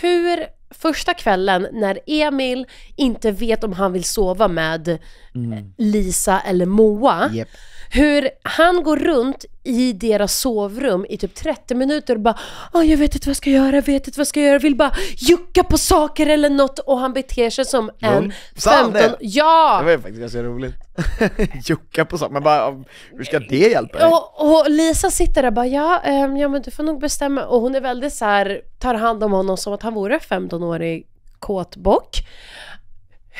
hur första kvällen när Emil inte vet om han vill sova med mm. Lisa eller Moa. Yep. Hur han går runt i deras sovrum i typ 30 minuter och bara ah, “Jag vet inte vad jag ska göra, jag vet inte vad jag ska göra, jag vill bara jucka på saker eller något” och han beter sig som jo. en 15... Det. Ja! Det var ju faktiskt ganska roligt. jucka på saker, men bara hur ska det hjälpa dig? Och, och Lisa sitter där och bara ja, um, “Ja, men du får nog bestämma” och hon är väldigt så här, tar hand om honom som att han vore 15-årig kåtbock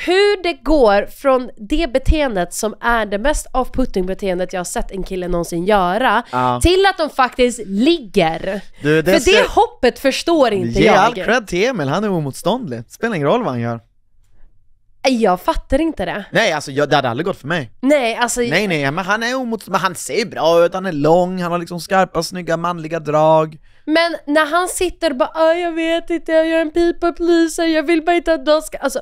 hur det går från det beteendet som är det mest off-putting beteendet jag har sett en kille någonsin göra, ja. till att de faktiskt ligger. Du, det För ser... det hoppet förstår inte Ge jag. Ge all cred till Emil, han är oemotståndlig. Spelar ingen roll vad han gör. Jag fattar inte det. Nej, alltså jag, det hade aldrig gått för mig. Nej, alltså... Nej, nej, men han är omot... Men han ser bra ut, han är lång, han har liksom skarpa, snygga, manliga drag. Men när han sitter och bara 'jag vet inte, jag är en people pleaser, jag vill bara inte att de ska...' Alltså,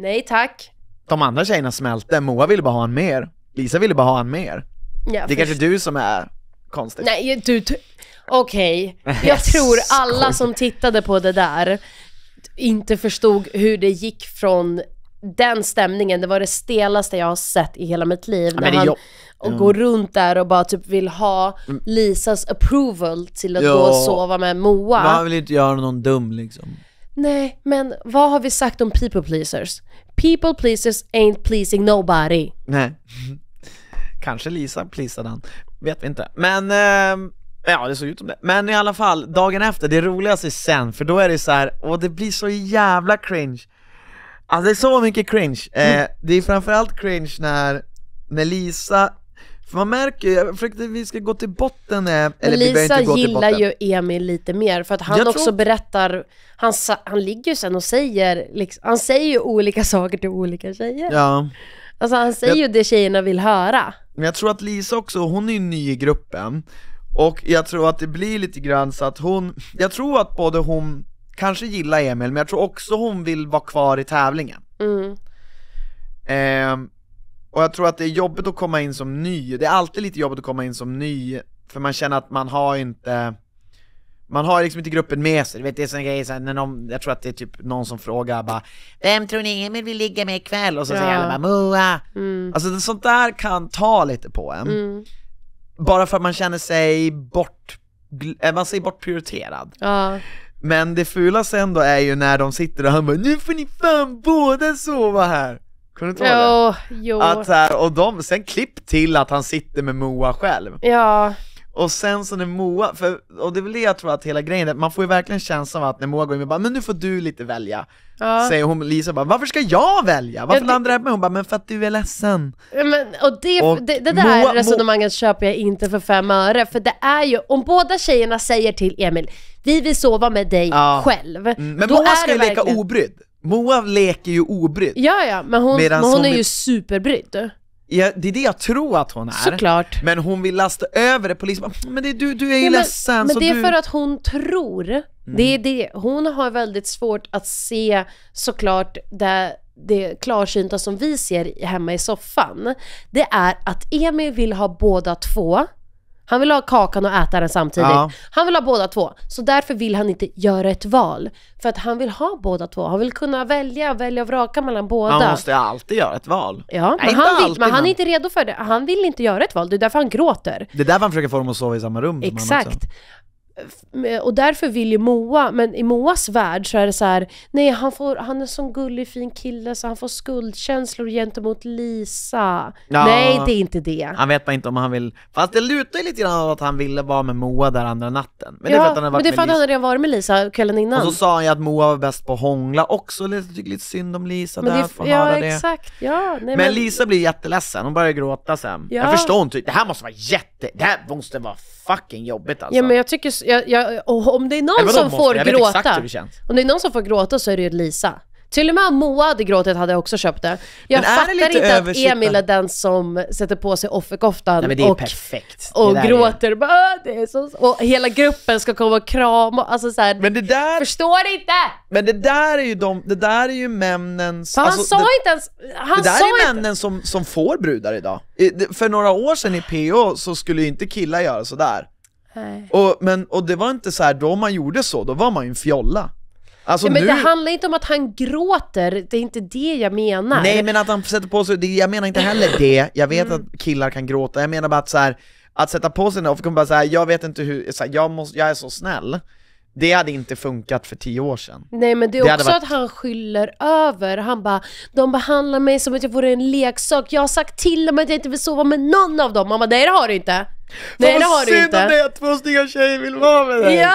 Nej tack. De andra tjejerna smälte, Moa ville bara ha en mer. Lisa ville bara ha en mer. Ja, det är kanske du som är konstig. Nej, du... Okej. Okay. Jag tror alla som tittade på det där inte förstod hur det gick från den stämningen, det var det stelaste jag har sett i hela mitt liv. när han mm. går runt där och bara typ vill ha mm. Lisas approval till att jo. gå och sova med Moa. Man vill inte göra någon dum liksom. Nej, men vad har vi sagt om people pleasers? People pleasers ain't pleasing nobody. Nej. Kanske Lisa pleasade han. Vet vi inte. Men, eh, ja det såg ut som det. Men i alla fall, dagen efter, det roligaste är sen, för då är det så här, och det blir så jävla cringe. Alltså det är så mycket cringe. Eh, mm. det är framförallt cringe när, när Lisa för man märker ju, jag försökte, vi ska gå till botten, eh, eller Men vi Lisa inte gå till gillar botten. ju Emil lite mer för att han Jag också tror- berättar, han, han ligger ju sen och säger, liksom, han säger ju olika saker till olika tjejer. Ja. Alltså han säger ju det tjejerna vill höra. Men jag tror att Lisa också, hon är ju ny i gruppen Och jag tror att det blir lite grann så att hon, jag tror att både hon kanske gillar Emil men jag tror också hon vill vara kvar i tävlingen Mm. Ehm, och jag tror att det är jobbigt att komma in som ny, det är alltid lite jobbigt att komma in som ny, för man känner att man har inte man har liksom inte gruppen med sig, du vet det är sån grej såhär, när någon, jag tror att det är typ någon som frågar bara Vem tror ni Emil vill ligga med ikväll? Och så ja. säger alla bara Moa! Mm. Alltså sånt där kan ta lite på en. Mm. Bara för att man känner sig bort, eh, man säger bortprioriterad. Ja. Men det fulaste ändå är ju när de sitter och han bara Nu får ni fan båda sova här! Kunde du inte jo, det? Jo. Att så här, och de, sen klipp till att han sitter med Moa själv. Ja. Och sen så när Moa, för, och det är väl det jag tror att hela grejen är, man får ju verkligen känslan av att när Moa går in och bara 'Men nu får du lite välja' ja. Säger hon, Lisa bara 'Varför ska jag välja? Varför landar det här med?' Hon bara 'Men för att du är ledsen' men, och, det, och det, det där Moa, resonemanget Moa, köper jag inte för fem öre, för det är ju, om båda tjejerna säger till Emil 'Vi vill sova med dig ja. själv' mm, Men Moa ska ju verkligen... leka obrydd Moa leker ju obrydd. Ja, ja, men hon, men hon, hon är ju superbrydd. Ja, det är det jag tror att hon är. Såklart. Men hon vill lasta över det på liksom, men det du, du är ju ja, ledsen. Men, men det är för att hon tror. Mm. Det är det. Hon har väldigt svårt att se såklart det, det klarsynta som vi ser hemma i soffan. Det är att Emil vill ha båda två. Han vill ha kakan och äta den samtidigt. Ja. Han vill ha båda två. Så därför vill han inte göra ett val. För att han vill ha båda två. Han vill kunna välja, välja och vraka mellan båda. Han måste alltid göra ett val. Ja, men, han, vill, men han är inte redo för det. Han vill inte göra ett val. Det är därför han gråter. Det är därför han försöker få dem att sova i samma rum. Exakt och därför vill ju Moa, men i Moas värld så är det så här, nej han, får, han är en sån gullig fin kille så han får skuldkänslor gentemot Lisa. Ja, nej det är inte det. Han vet bara inte om han vill, fast det lutar ju lite grann åt att han ville vara med Moa där andra natten. Men ja, det är för att han, har varit men det är för att han redan varit med Lisa kvällen innan. Och så sa han ju att Moa var bäst på att hångla också, lite, tycker lite synd om Lisa men där, får ja, höra det. Exakt. Ja, nej, men, men, Lisa blir jätteledsen, hon börjar gråta sen. Ja. Jag förstår inte, det här måste vara jätte, det här måste vara fucking jobbigt alltså. Ja men jag tycker jag, jag, om det är någon eh, vadå, som får gråta, om det är någon som får gråta så är det ju Lisa. Till och med om Moa hade gråtit hade jag också köpt det. Jag fattar det inte översitta? att Emil är den som sätter på sig offerkoftan och, perfekt. och gråter. Är... Det är så... Och hela gruppen ska komma och krama. Alltså så här, men det där... Förstår inte! Men det där är ju, de, det där är ju männens... han alltså, sa det, inte ens... Han det där är männen som, som får brudar idag. för några år sedan i PO så skulle ju inte killar göra sådär. Nej. Och, men, och det var inte så här, då man gjorde så, då var man ju en fjolla. Alltså ja, men nu... det handlar inte om att han gråter, det är inte det jag menar. Nej men att han sätter på sig, det, jag menar inte heller det, jag vet mm. att killar kan gråta, jag menar bara att så här, att sätta på sig den och bara säga jag vet inte hur, så här, jag, måste, jag är så snäll. Det hade inte funkat för tio år sedan. Nej men det är det också varit... att han skyller över. Han bara, de behandlar mig som att jag vore en leksak. Jag har sagt till dem att jag inte vill sova med någon av dem. Man bara, nej det har du inte. Nej det har du inte. Vad synd att två snygga tjejer vill vara med dig. Ja!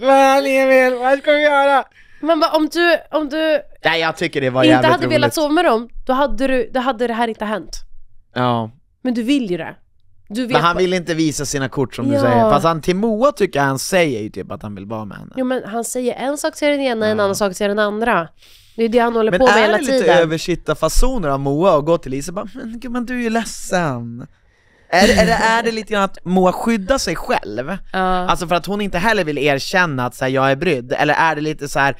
Fan Emil, vad ska vi göra? Men om du, om du Nej, jag tycker det var inte hade velat sova med dem, då hade, du, då hade det här inte hänt. Ja. Men du vill ju det. Du vet men han vill inte visa sina kort som ja. du säger. Fast han till Moa tycker jag han säger ju typ att han vill vara med henne. Jo men han säger en sak till den ena, ja. en annan sak till den andra. Det är det han håller men på med hela tiden. Men är det lite översittarfasoner av Moa och gå till Lisa och bara 'Men gumman du är ju ledsen' Är, är, det, är det lite grann att Moa skyddar sig själv? Uh. Alltså för att hon inte heller vill erkänna att så här, jag är brydd, eller är det lite så här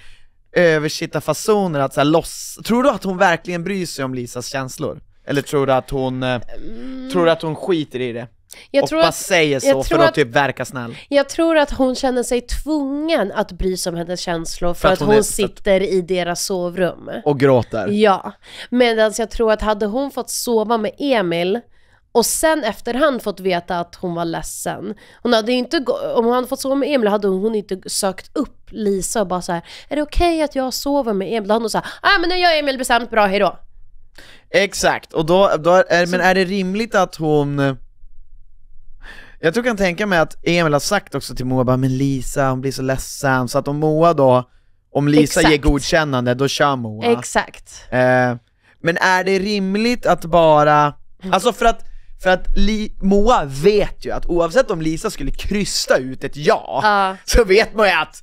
översittarfasoner att så här, loss... Tror du att hon verkligen bryr sig om Lisas känslor? Eller tror du att hon, eh, mm. tror du att hon skiter i det? Jag och tror bara att, säger så för att, typ verka snäll. Jag tror att hon känner sig tvungen att bry sig om hennes känslor för, för att, hon, hon sitter i deras sovrum. Och gråter. Ja. Medan jag tror att hade hon fått sova med Emil, och sen efterhand fått veta att hon var ledsen. Hon hade inte, om hon hade fått sova med Emil hade hon inte sökt upp Lisa och bara så här, är det okej okay att jag sover med Emil? Då hade hon sagt, ah men nu gör Emil bestämt bra, hejdå. Exakt, och då, då är, men är det rimligt att hon jag tror jag kan tänka mig att Emil har sagt också till Moa bara, men Lisa hon blir så ledsen, så att om Moa då, om Lisa Exakt. ger godkännande, då kör Moa. Exakt. Eh, men är det rimligt att bara, alltså för att för att Li Moa vet ju att oavsett om Lisa skulle krysta ut ett ja, uh. så vet man ju att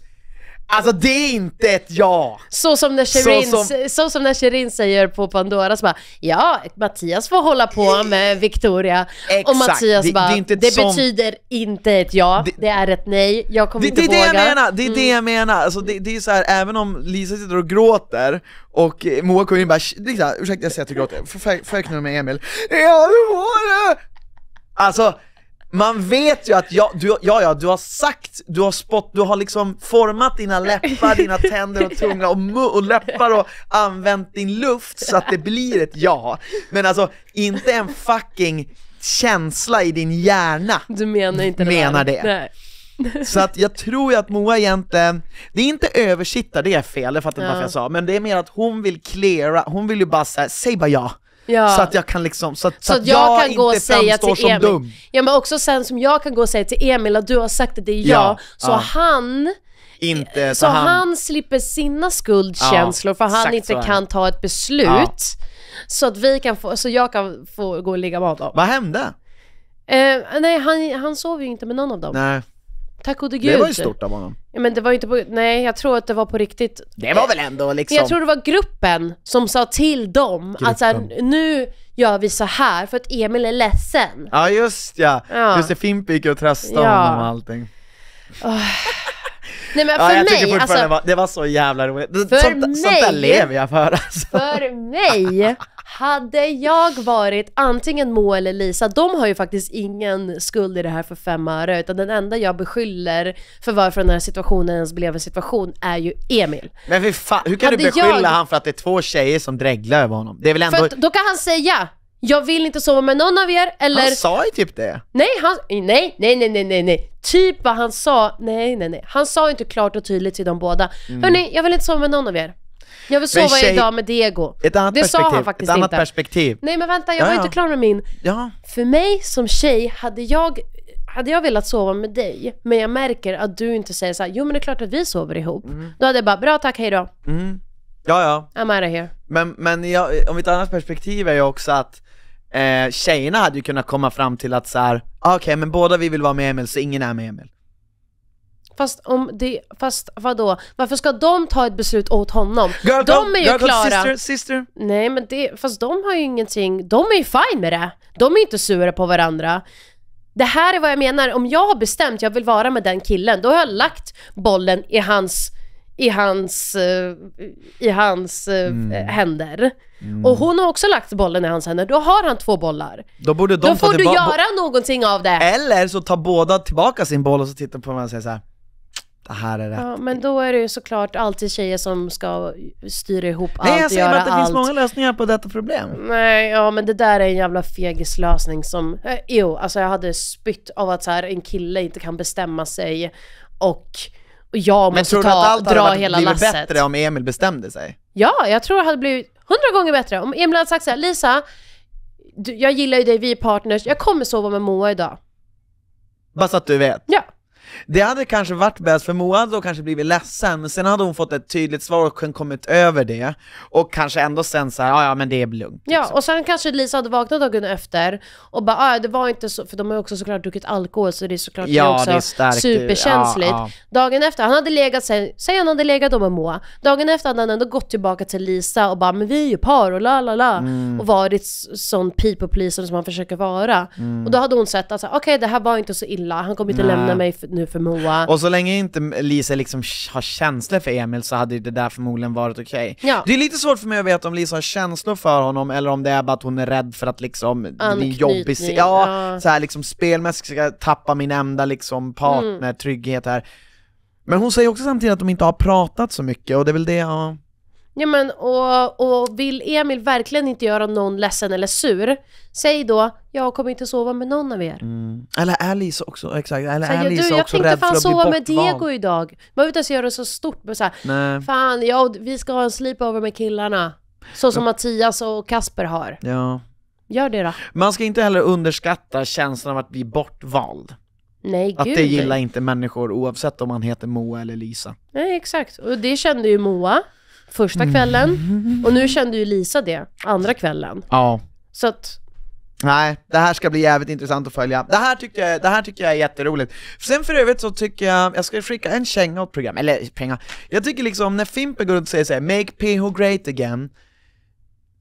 Alltså det är inte ett ja! Så som när Shirin, så som... Så som när Shirin säger på Pandora, så bara, ja Mattias får hålla på med Victoria. Exakt. Och Mattias bara, det, inte det som... betyder inte ett ja, det, det, är ett nej, jag kommer inte våga. Det är det jag menar, det är mm. det jag menar. Alltså, det, är så här, även om Lisa sitter och gråter och Moa kommer in och bara, Lisa ursäkta jag säger att du gråter, får jag knulla med Emil? Ja du får det! Alltså man vet ju att jag, du, ja, ja, du har sagt, du har spott, du har liksom format dina läppar, dina tänder och tunga och, mu- och läppar och använt din luft så att det blir ett ja. Men alltså, inte en fucking känsla i din hjärna Du menar inte det? Menar det. Nej. Så att jag tror ju att Moa egentligen, det är inte översittar, det är fel, det fattar inte ja. varför jag sa, men det är mer att hon vill cleara, hon vill ju bara säga, säg bara ja. Ja. Så att jag kan liksom, så att, så att jag, jag kan inte gå och säga till som Emil. dum. Ja men också sen som jag kan gå och säga till Emil att du har sagt att det är jag, så han inte, eh, så han... han... slipper sina skuldkänslor för han inte kan ta ett beslut. Så att vi kan få, så jag kan få gå och ligga med honom. Vad hände? Eh, nej, han, han sov ju inte med någon av dem. Nej. Tack gode gud. Det var ju stort av honom. Ja, men det var inte på, nej jag tror att det var på riktigt. Det var väl ändå liksom... Jag tror det var gruppen som sa till dem gruppen. att så här, nu gör vi så här för att Emil är ledsen. Ja just ja, ja. just det Fimp gick och tröstade ja. honom och allting. Oh. Nej men för ja, jag mig, tycker alltså, det, var, det var så jävla roligt. För sånt, mig, sånt där lever jag för alltså. För mig Hade jag varit antingen Moa eller Lisa, de har ju faktiskt ingen skuld i det här för fem öre, utan den enda jag beskyller för varför den här situationen ens blev en situation är ju Emil. Men för fan, hur kan hade du beskylla jag... han för att det är två tjejer som dreglar över honom? Det är väl ändå... För då kan han säga jag vill inte sova med någon av er eller... Han sa ju typ det! Nej, han, nej, nej, nej, nej, nej, nej. Typ vad han sa, nej, nej, nej. Han sa ju inte klart och tydligt till dem båda. Mm. Hörni, jag vill inte sova med någon av er. Jag vill sova tjej... idag med Diego. Ett annat det perspektiv. sa han faktiskt ett annat inte. Perspektiv. Nej men vänta, jag ja, var ja. inte klar med min. Ja. För mig som tjej, hade jag, hade jag velat sova med dig, men jag märker att du inte säger så här, jo men det är klart att vi sover ihop. Mm. Då hade jag bara, bra tack, hejdå. Mm. Ja, ja. I'm out of here. Men, men jag, om ett annat perspektiv är ju också att eh, tjejerna hade ju kunnat komma fram till att så här, ah, okej okay, men båda vi vill vara med Emil så ingen är med Emil. Fast om det, fast vadå? Varför ska de ta ett beslut åt honom? Girl, de är ju girl, klara. Sister, sister. Nej men det, fast de har ju ingenting, de är ju fine med det. De är inte sura på varandra. Det här är vad jag menar, om jag har bestämt jag vill vara med den killen, då har jag lagt bollen i hans, i hans, eh, i hans eh, mm. händer. Mm. Och hon har också lagt bollen i hans händer, då har han två bollar. Då, borde de då får du göra någonting av det! Eller så tar båda tillbaka sin boll och så tittar på honom och säger så här det här är rätt. Ja, men då är det ju såklart alltid tjejer som ska styra ihop Nej, allt, Nej, jag säger bara att det allt. finns många lösningar på detta problem. Nej, ja men det där är en jävla fegislösning som, eh, jo, alltså jag hade spytt av att så här, en kille inte kan bestämma sig och och jag måste ta, dra hela lasset. Men tror du att allt hade blivit bättre om Emil bestämde sig? Ja, jag tror det hade blivit hundra gånger bättre. Om Emil hade sagt såhär, Lisa, du, jag gillar ju dig, vi är partners, jag kommer sova med Moa idag. Bara så att du vet. Ja. Det hade kanske varit bäst, för Moa hade då kanske blivit ledsen, men sen hade hon fått ett tydligt svar och kommit över det, och kanske ändå sen såhär, ja, ja men det är lugnt. Ja, liksom. och sen kanske Lisa hade vaknat dagen efter och bara, ja ah, det var inte så, för de har ju också såklart druckit alkohol så det är såklart ja, också det är starkt, superkänsligt. Ja, ja. Dagen efter, han hade legat, sen, säg han hade legat då med Moa, dagen efter hade han ändå gått tillbaka till Lisa och bara, men vi är ju par och la la la, mm. och varit sån people pleaser som han försöker vara. Mm. Och då hade hon sett att, alltså, okej okay, det här var inte så illa, han kommer inte Nej. lämna mig nu för för Moa. Och så länge inte Lisa liksom har känslor för Emil så hade det där förmodligen varit okej. Okay. Ja. Det är lite svårt för mig att veta om Lisa har känslor för honom eller om det är bara att hon är rädd för att liksom Anknytning. bli jobbig, ja, ja. Så här, liksom spelmässigt ska jag tappa min enda liksom partner, mm. trygghet här. Men hon säger också samtidigt att de inte har pratat så mycket och det är väl det, ja. Ja, men, och, och vill Emil verkligen inte göra någon ledsen eller sur, säg då jag kommer inte sova med någon av er. Mm. Eller Alice också, exakt. Eller så, Alice du, jag är också rädd för att bli sova med Diego idag. Man behöver inte ens göra det så stort. Men såhär, Nej. Fan, ja, vi ska ha en sleepover med killarna. Så som men... Mattias och Kasper har. Ja. Gör det då. Man ska inte heller underskatta känslan av att bli bortvald. Nej, att gud. det gillar inte människor oavsett om man heter Moa eller Lisa. Nej, exakt. Och det kände ju Moa första mm. kvällen. Och nu kände ju Lisa det andra kvällen. Ja. Så att, Nej, det här ska bli jävligt intressant att följa. Det här tycker jag, det här tycker jag är jätteroligt. Sen för övrigt så tycker jag, jag ska skicka en känga åt programmet, eller pengar. Jag tycker liksom när Fimpen går ut och säger såhär 'Make PH great again'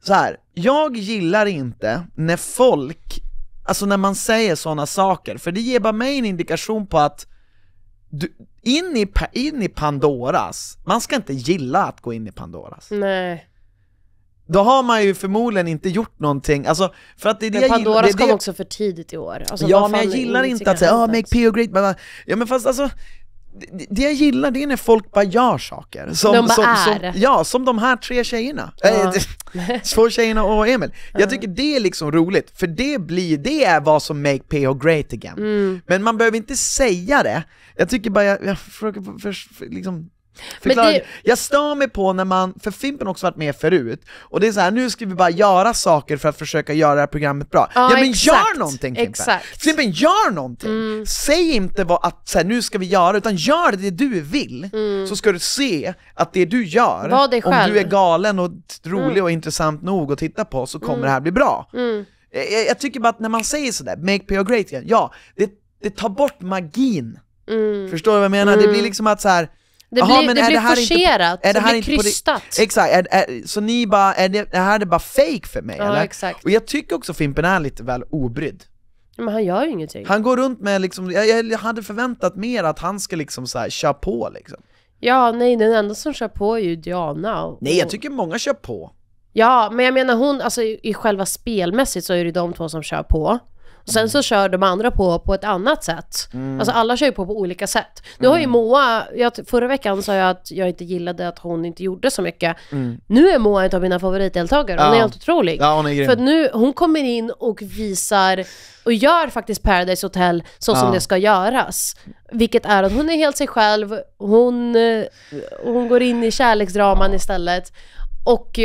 så här, jag gillar inte när folk, alltså när man säger sådana saker, för det ger bara mig en indikation på att du, in i, in i Pandoras, man ska inte gilla att gå in i Pandoras. Nej. Då har man ju förmodligen inte gjort någonting, alltså för att det är det men Pandoras gillar, det, kom det... också för tidigt i år. Alltså, ja men jag gillar inte att säga oh, make PO great, men, ja men fast alltså det, jag gillar det är när folk bara gör saker. Som, de bara som, är. Som, ja, som de här tre tjejerna. Ja. Eh, två tjejerna och Emil. Jag tycker det är liksom roligt, för det blir, det är vad som make PH great again. Mm. Men man behöver inte säga det. Jag tycker bara, jag, jag försöker för, för, för, liksom Förklara, det... Jag stör mig på när man, för Fimpen har också varit med förut, och det är så här, nu ska vi bara göra saker för att försöka göra det här programmet bra. Ja, ja men exakt. gör någonting Fimpen! Exakt. Fimpen, gör någonting! Mm. Säg inte vad, att så här, nu ska vi göra, utan gör det du vill, mm. så ska du se att det du gör, om du är galen och rolig mm. och intressant nog att titta på, så kommer mm. det här bli bra. Jag, mm. eh, eh, jag, tycker bara att när man säger sådär, make PO great igen, ja, det, det tar bort magin. Mm. Förstår du vad jag menar? Det blir liksom att så här det Aha, blir, det blir det forcerat, inte, är det, här det blir krystat. Inte det, exakt, är, är, så ni bara, är det, här är bara fake för mig ja, eller? Exakt. Och jag tycker också Fimpen är lite väl obrydd. Men han gör ju ingenting. Han går runt med liksom, jag, jag hade förväntat mer att han ska liksom så här, köra på liksom. Ja, nej den enda som kör på är ju Diana. Och... Nej jag tycker många kör på. Ja, men jag menar hon, alltså i själva spelmässigt så är det de två som kör på. Och sen så kör de andra på på ett annat sätt. Mm. Alltså alla kör ju på på olika sätt. Nu har ju mm. Moa, jag, förra veckan sa jag att jag inte gillade att hon inte gjorde så mycket. Mm. Nu är Moa en av mina favoritdeltagare, hon ja. är helt otrolig. Ja, hon är grym. För nu, hon kommer in och visar och gör faktiskt Paradise Hotel så ja. som det ska göras. Vilket är att hon är helt sig själv, hon, eh, hon går in i kärleksdraman istället. Eh, och,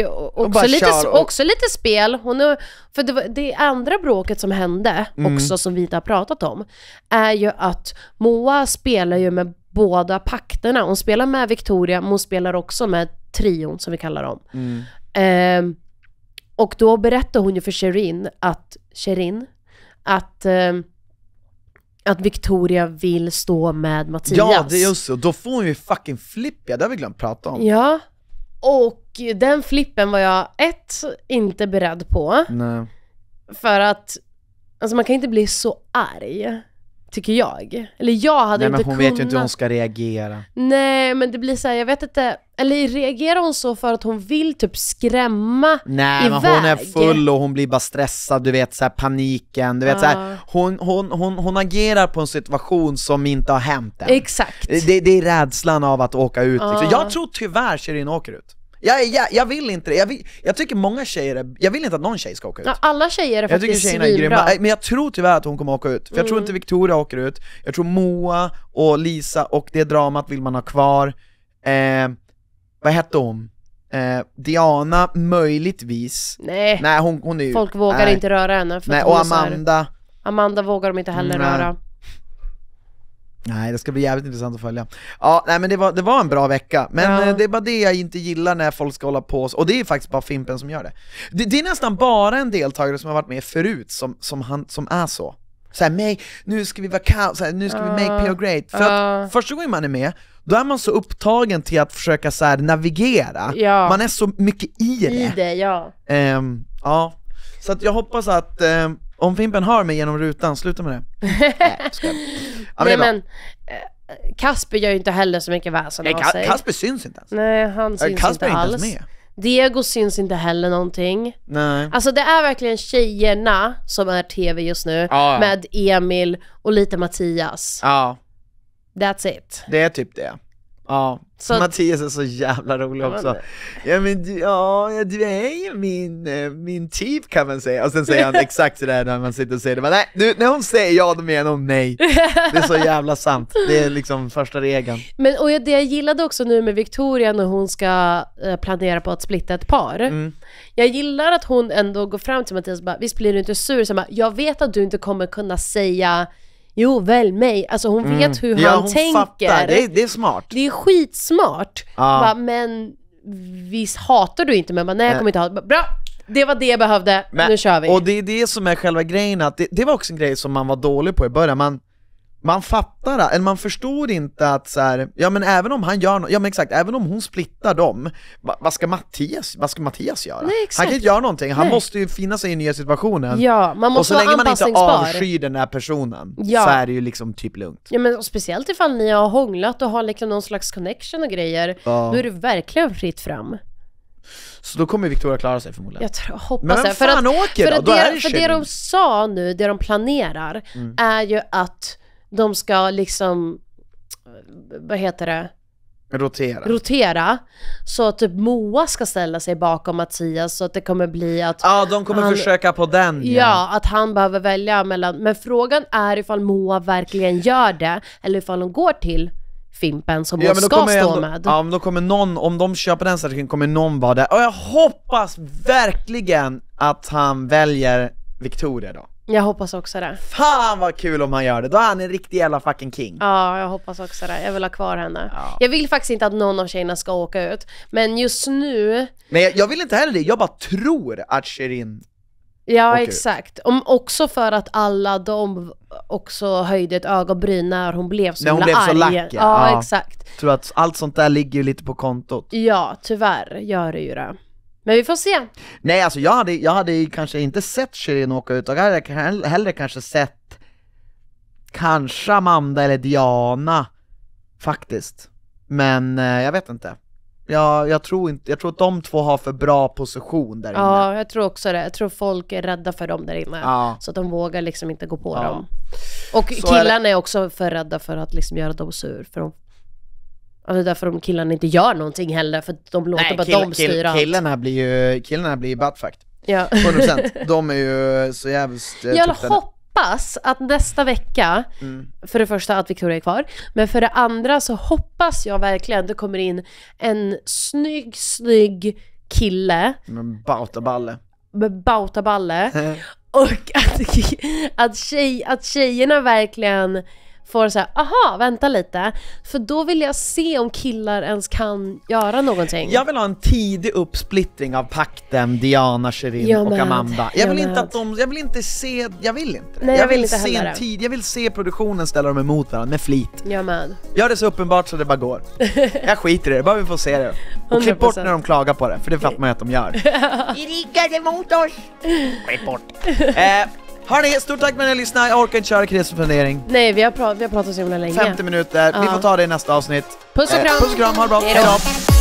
också, och lite, och... också lite spel. Hon är, för det, det andra bråket som hände, mm. också som vi inte har pratat om, är ju att Moa spelar ju med båda pakterna. Hon spelar med Victoria, men hon spelar också med trion som vi kallar dem. Mm. Eh, och då berättar hon ju för Sherin att, Sherin, att eh, att Victoria vill stå med Mattias. Ja, det är just det. Då får hon ju fucking flipp, det har vi glömt prata om. Ja, och den flippen var jag ett, inte beredd på. Nej. För att, alltså man kan inte bli så arg. Tycker jag. Eller jag hade Nej, men hon kunnat... vet ju inte hur hon ska reagera. Nej men det blir så här, jag vet inte. Eller reagerar hon så för att hon vill typ skrämma Nej iväg? men hon är full och hon blir bara stressad, du vet så här, paniken, du vet ah. så här, hon, hon, hon, hon agerar på en situation som inte har hänt än. Exakt. Det, det är rädslan av att åka ut. Ah. Liksom. Jag tror tyvärr Shirin åker ut. Jag, jag, jag vill inte det. Jag, vill, jag tycker många tjejer är, Jag vill inte att någon tjej ska åka ut. Ja, alla tjejer är jag faktiskt Jag tycker tjejerna är grymma. Men jag tror tyvärr att hon kommer åka ut. För jag mm. tror inte Victoria åker ut. Jag tror Moa och Lisa och det dramat vill man ha kvar. Eh, vad hette hon? Eh, Diana, möjligtvis. Nej, nej hon, hon är ju, Folk vågar nej. inte röra henne. För nej, och Amanda. Här, Amanda vågar de inte heller nej. röra. Nej, det ska bli jävligt intressant att följa. Ja, nej men det var, det var en bra vecka, men ja. Eh, det är bara det jag inte gillar när folk ska hålla på, och det är faktiskt bara Fimpen som gör det. Det, det är nästan bara en deltagare som har varit med förut som, som, han, som är så. Såhär, make, nu ska vi vara cow, såhär, nu ska uh, vi make PO great. För uh. att första gången man är med, då är man så upptagen till att försöka så navigera, ja. man är så mycket i det. I det ja. Um, ja. Så att jag hoppas att um, om Fimpen har mig genom rutan, sluta med det. Nej, Nej men, men eh, Kasper gör ju inte heller så mycket väsen av Ka- sig. Kasper syns inte ens. Nej, han syns Kasper är inte alls. ens med. Diego syns inte heller någonting. Nej. Alltså det är verkligen tjejerna som är tv just nu Ja, ja. med Emil och lite Mattias. Ja, That's it. det är typ det. Ja, så... Mattias är så jävla rolig också. Ja men du, ja, du är ju min, eh, min typ kan man säga. Och sen säger han exakt sådär när man sitter och säger det. Men nej, nu, när hon säger ja då menar hon nej. Det är så jävla sant. Det är liksom första regeln. Men och det jag gillade också nu med Victoria när hon ska eh, planera på att splitta ett par. Mm. Jag gillar att hon ändå går fram till Mattias och bara, visst blir du inte sur? Så jag, bara, jag vet att du inte kommer kunna säga Jo, väl mig. Alltså hon mm. vet mm. hur ja, han hon tänker. Fattar. Det, är, det är smart. Det är skitsmart. Ah. Bara, men visst hatar du inte? Men bara, nej jag eh. kommer inte hata. Bra! Det var det jag behövde, men, nu kör vi. Och det är det som är själva grejen, att det, det var också en grej som man var dålig på i början. Man, man fattar, eller man förstod inte att så här, ja men även om han gör no ja men exakt, även om hon splittar dem, va, vad ska Mattias, vad ska Mattias göra? Nej, han kan inte göra någonting, han Nej. måste ju finna sig i nya situationen. Ja, man måste och så länge man inte avskyr den här personen ja. så är det ju liksom typ lugnt. Ja men speciellt ifall ni har hånglat och har liksom någon slags connection och grejer, ja. då är det verkligen fritt fram. Så då kommer Victoria klara sig förmodligen. Jag tror, hoppas Men vem fan åker då? för det de sa nu, det de planerar, mm. är ju att de ska liksom, vad heter det? Rotera. Rotera. Så typ Moa ska ställa sig bakom Mattias så att det kommer bli att... Ja, de kommer han, försöka på den ja. ja. att han behöver välja mellan... Men frågan är ifall Moa verkligen gör det, eller ifall hon går till Fimpen som ja, hon ska stå ändå, med. Ja, men då kommer någon, om de köper den strategin kommer någon vara där. Och jag hoppas verkligen att han väljer Victoria då. Jag hoppas också det. Fan vad kul om han gör det, då är han en riktig jävla fucking king. Ja, jag hoppas också det. Jag vill ha kvar henne. Ja. Jag vill faktiskt inte att någon av tjejerna ska åka ut, men just nu... Men jag, jag vill inte heller det, jag bara tror att Shirin Ja okay. exakt, om, också för att alla de också höjde ett ögonbryn när hon blev så när hon blev arg. så lack ja, ja, exakt. Tror att allt sånt där ligger ju lite på kontot. Ja, tyvärr gör det ju det. Men vi får se. Nej, alltså jag hade, jag hade kanske inte sett Shirin åka ut, och jag hade hellre kanske sett kanske Amanda eller Diana faktiskt. Men eh, jag vet inte. Jag, jag, tror inte, jag tror att de två har för bra position där inne. Ja, jag tror också det. Jag tror folk är rädda för dem där inne. Ja. Så att de vågar liksom inte gå på ja. dem. Och så killarna är, är, också för rädda för att liksom göra dem sur, för de Ja, alltså, det är därför de killarna inte gör någonting heller, för de låter Nej, bara kill, dem kill, styra killarna allt. killarna blir ju buttfucked. Ja. 100%. De är ju så jävligt eh, Jag hoppas att nästa vecka, mm. för det första att Victoria är kvar, men för det andra så hoppas jag verkligen det kommer in en snygg, snygg kille. Med bautaballe. Med bautaballe. och att, att, tjej, att tjejerna verkligen får så här, aha, vänta lite. För då vill jag se om killar ens kan göra någonting. Jag vill ha en tidig uppsplittring av pakten, Diana, Shirin och med. Amanda. Jag, jag vill med. inte att de, jag vill inte se, jag vill inte Nej, jag, jag vill, vill se en tid, jag vill se produktionen ställa dem emot varandra med flit. Jag med. Gör det så uppenbart så det bara går. jag skiter i det, bara vi får se det. Och klipp bort när de klagar på det, för det fattar man ju att de gör. Ni riggade mot oss! Klipp bort. Eh, Hörni, stort tack för att ni lyssnade. Jag orkar inte köra kreditsuspendering. Nej, vi har, vi har pratat så himla länge. 50 minuter. Ja. Vi får ta det i nästa avsnitt. Puss och eh, kram. Eh, puss och kram, ha det bra. Hejdå. Hejdå.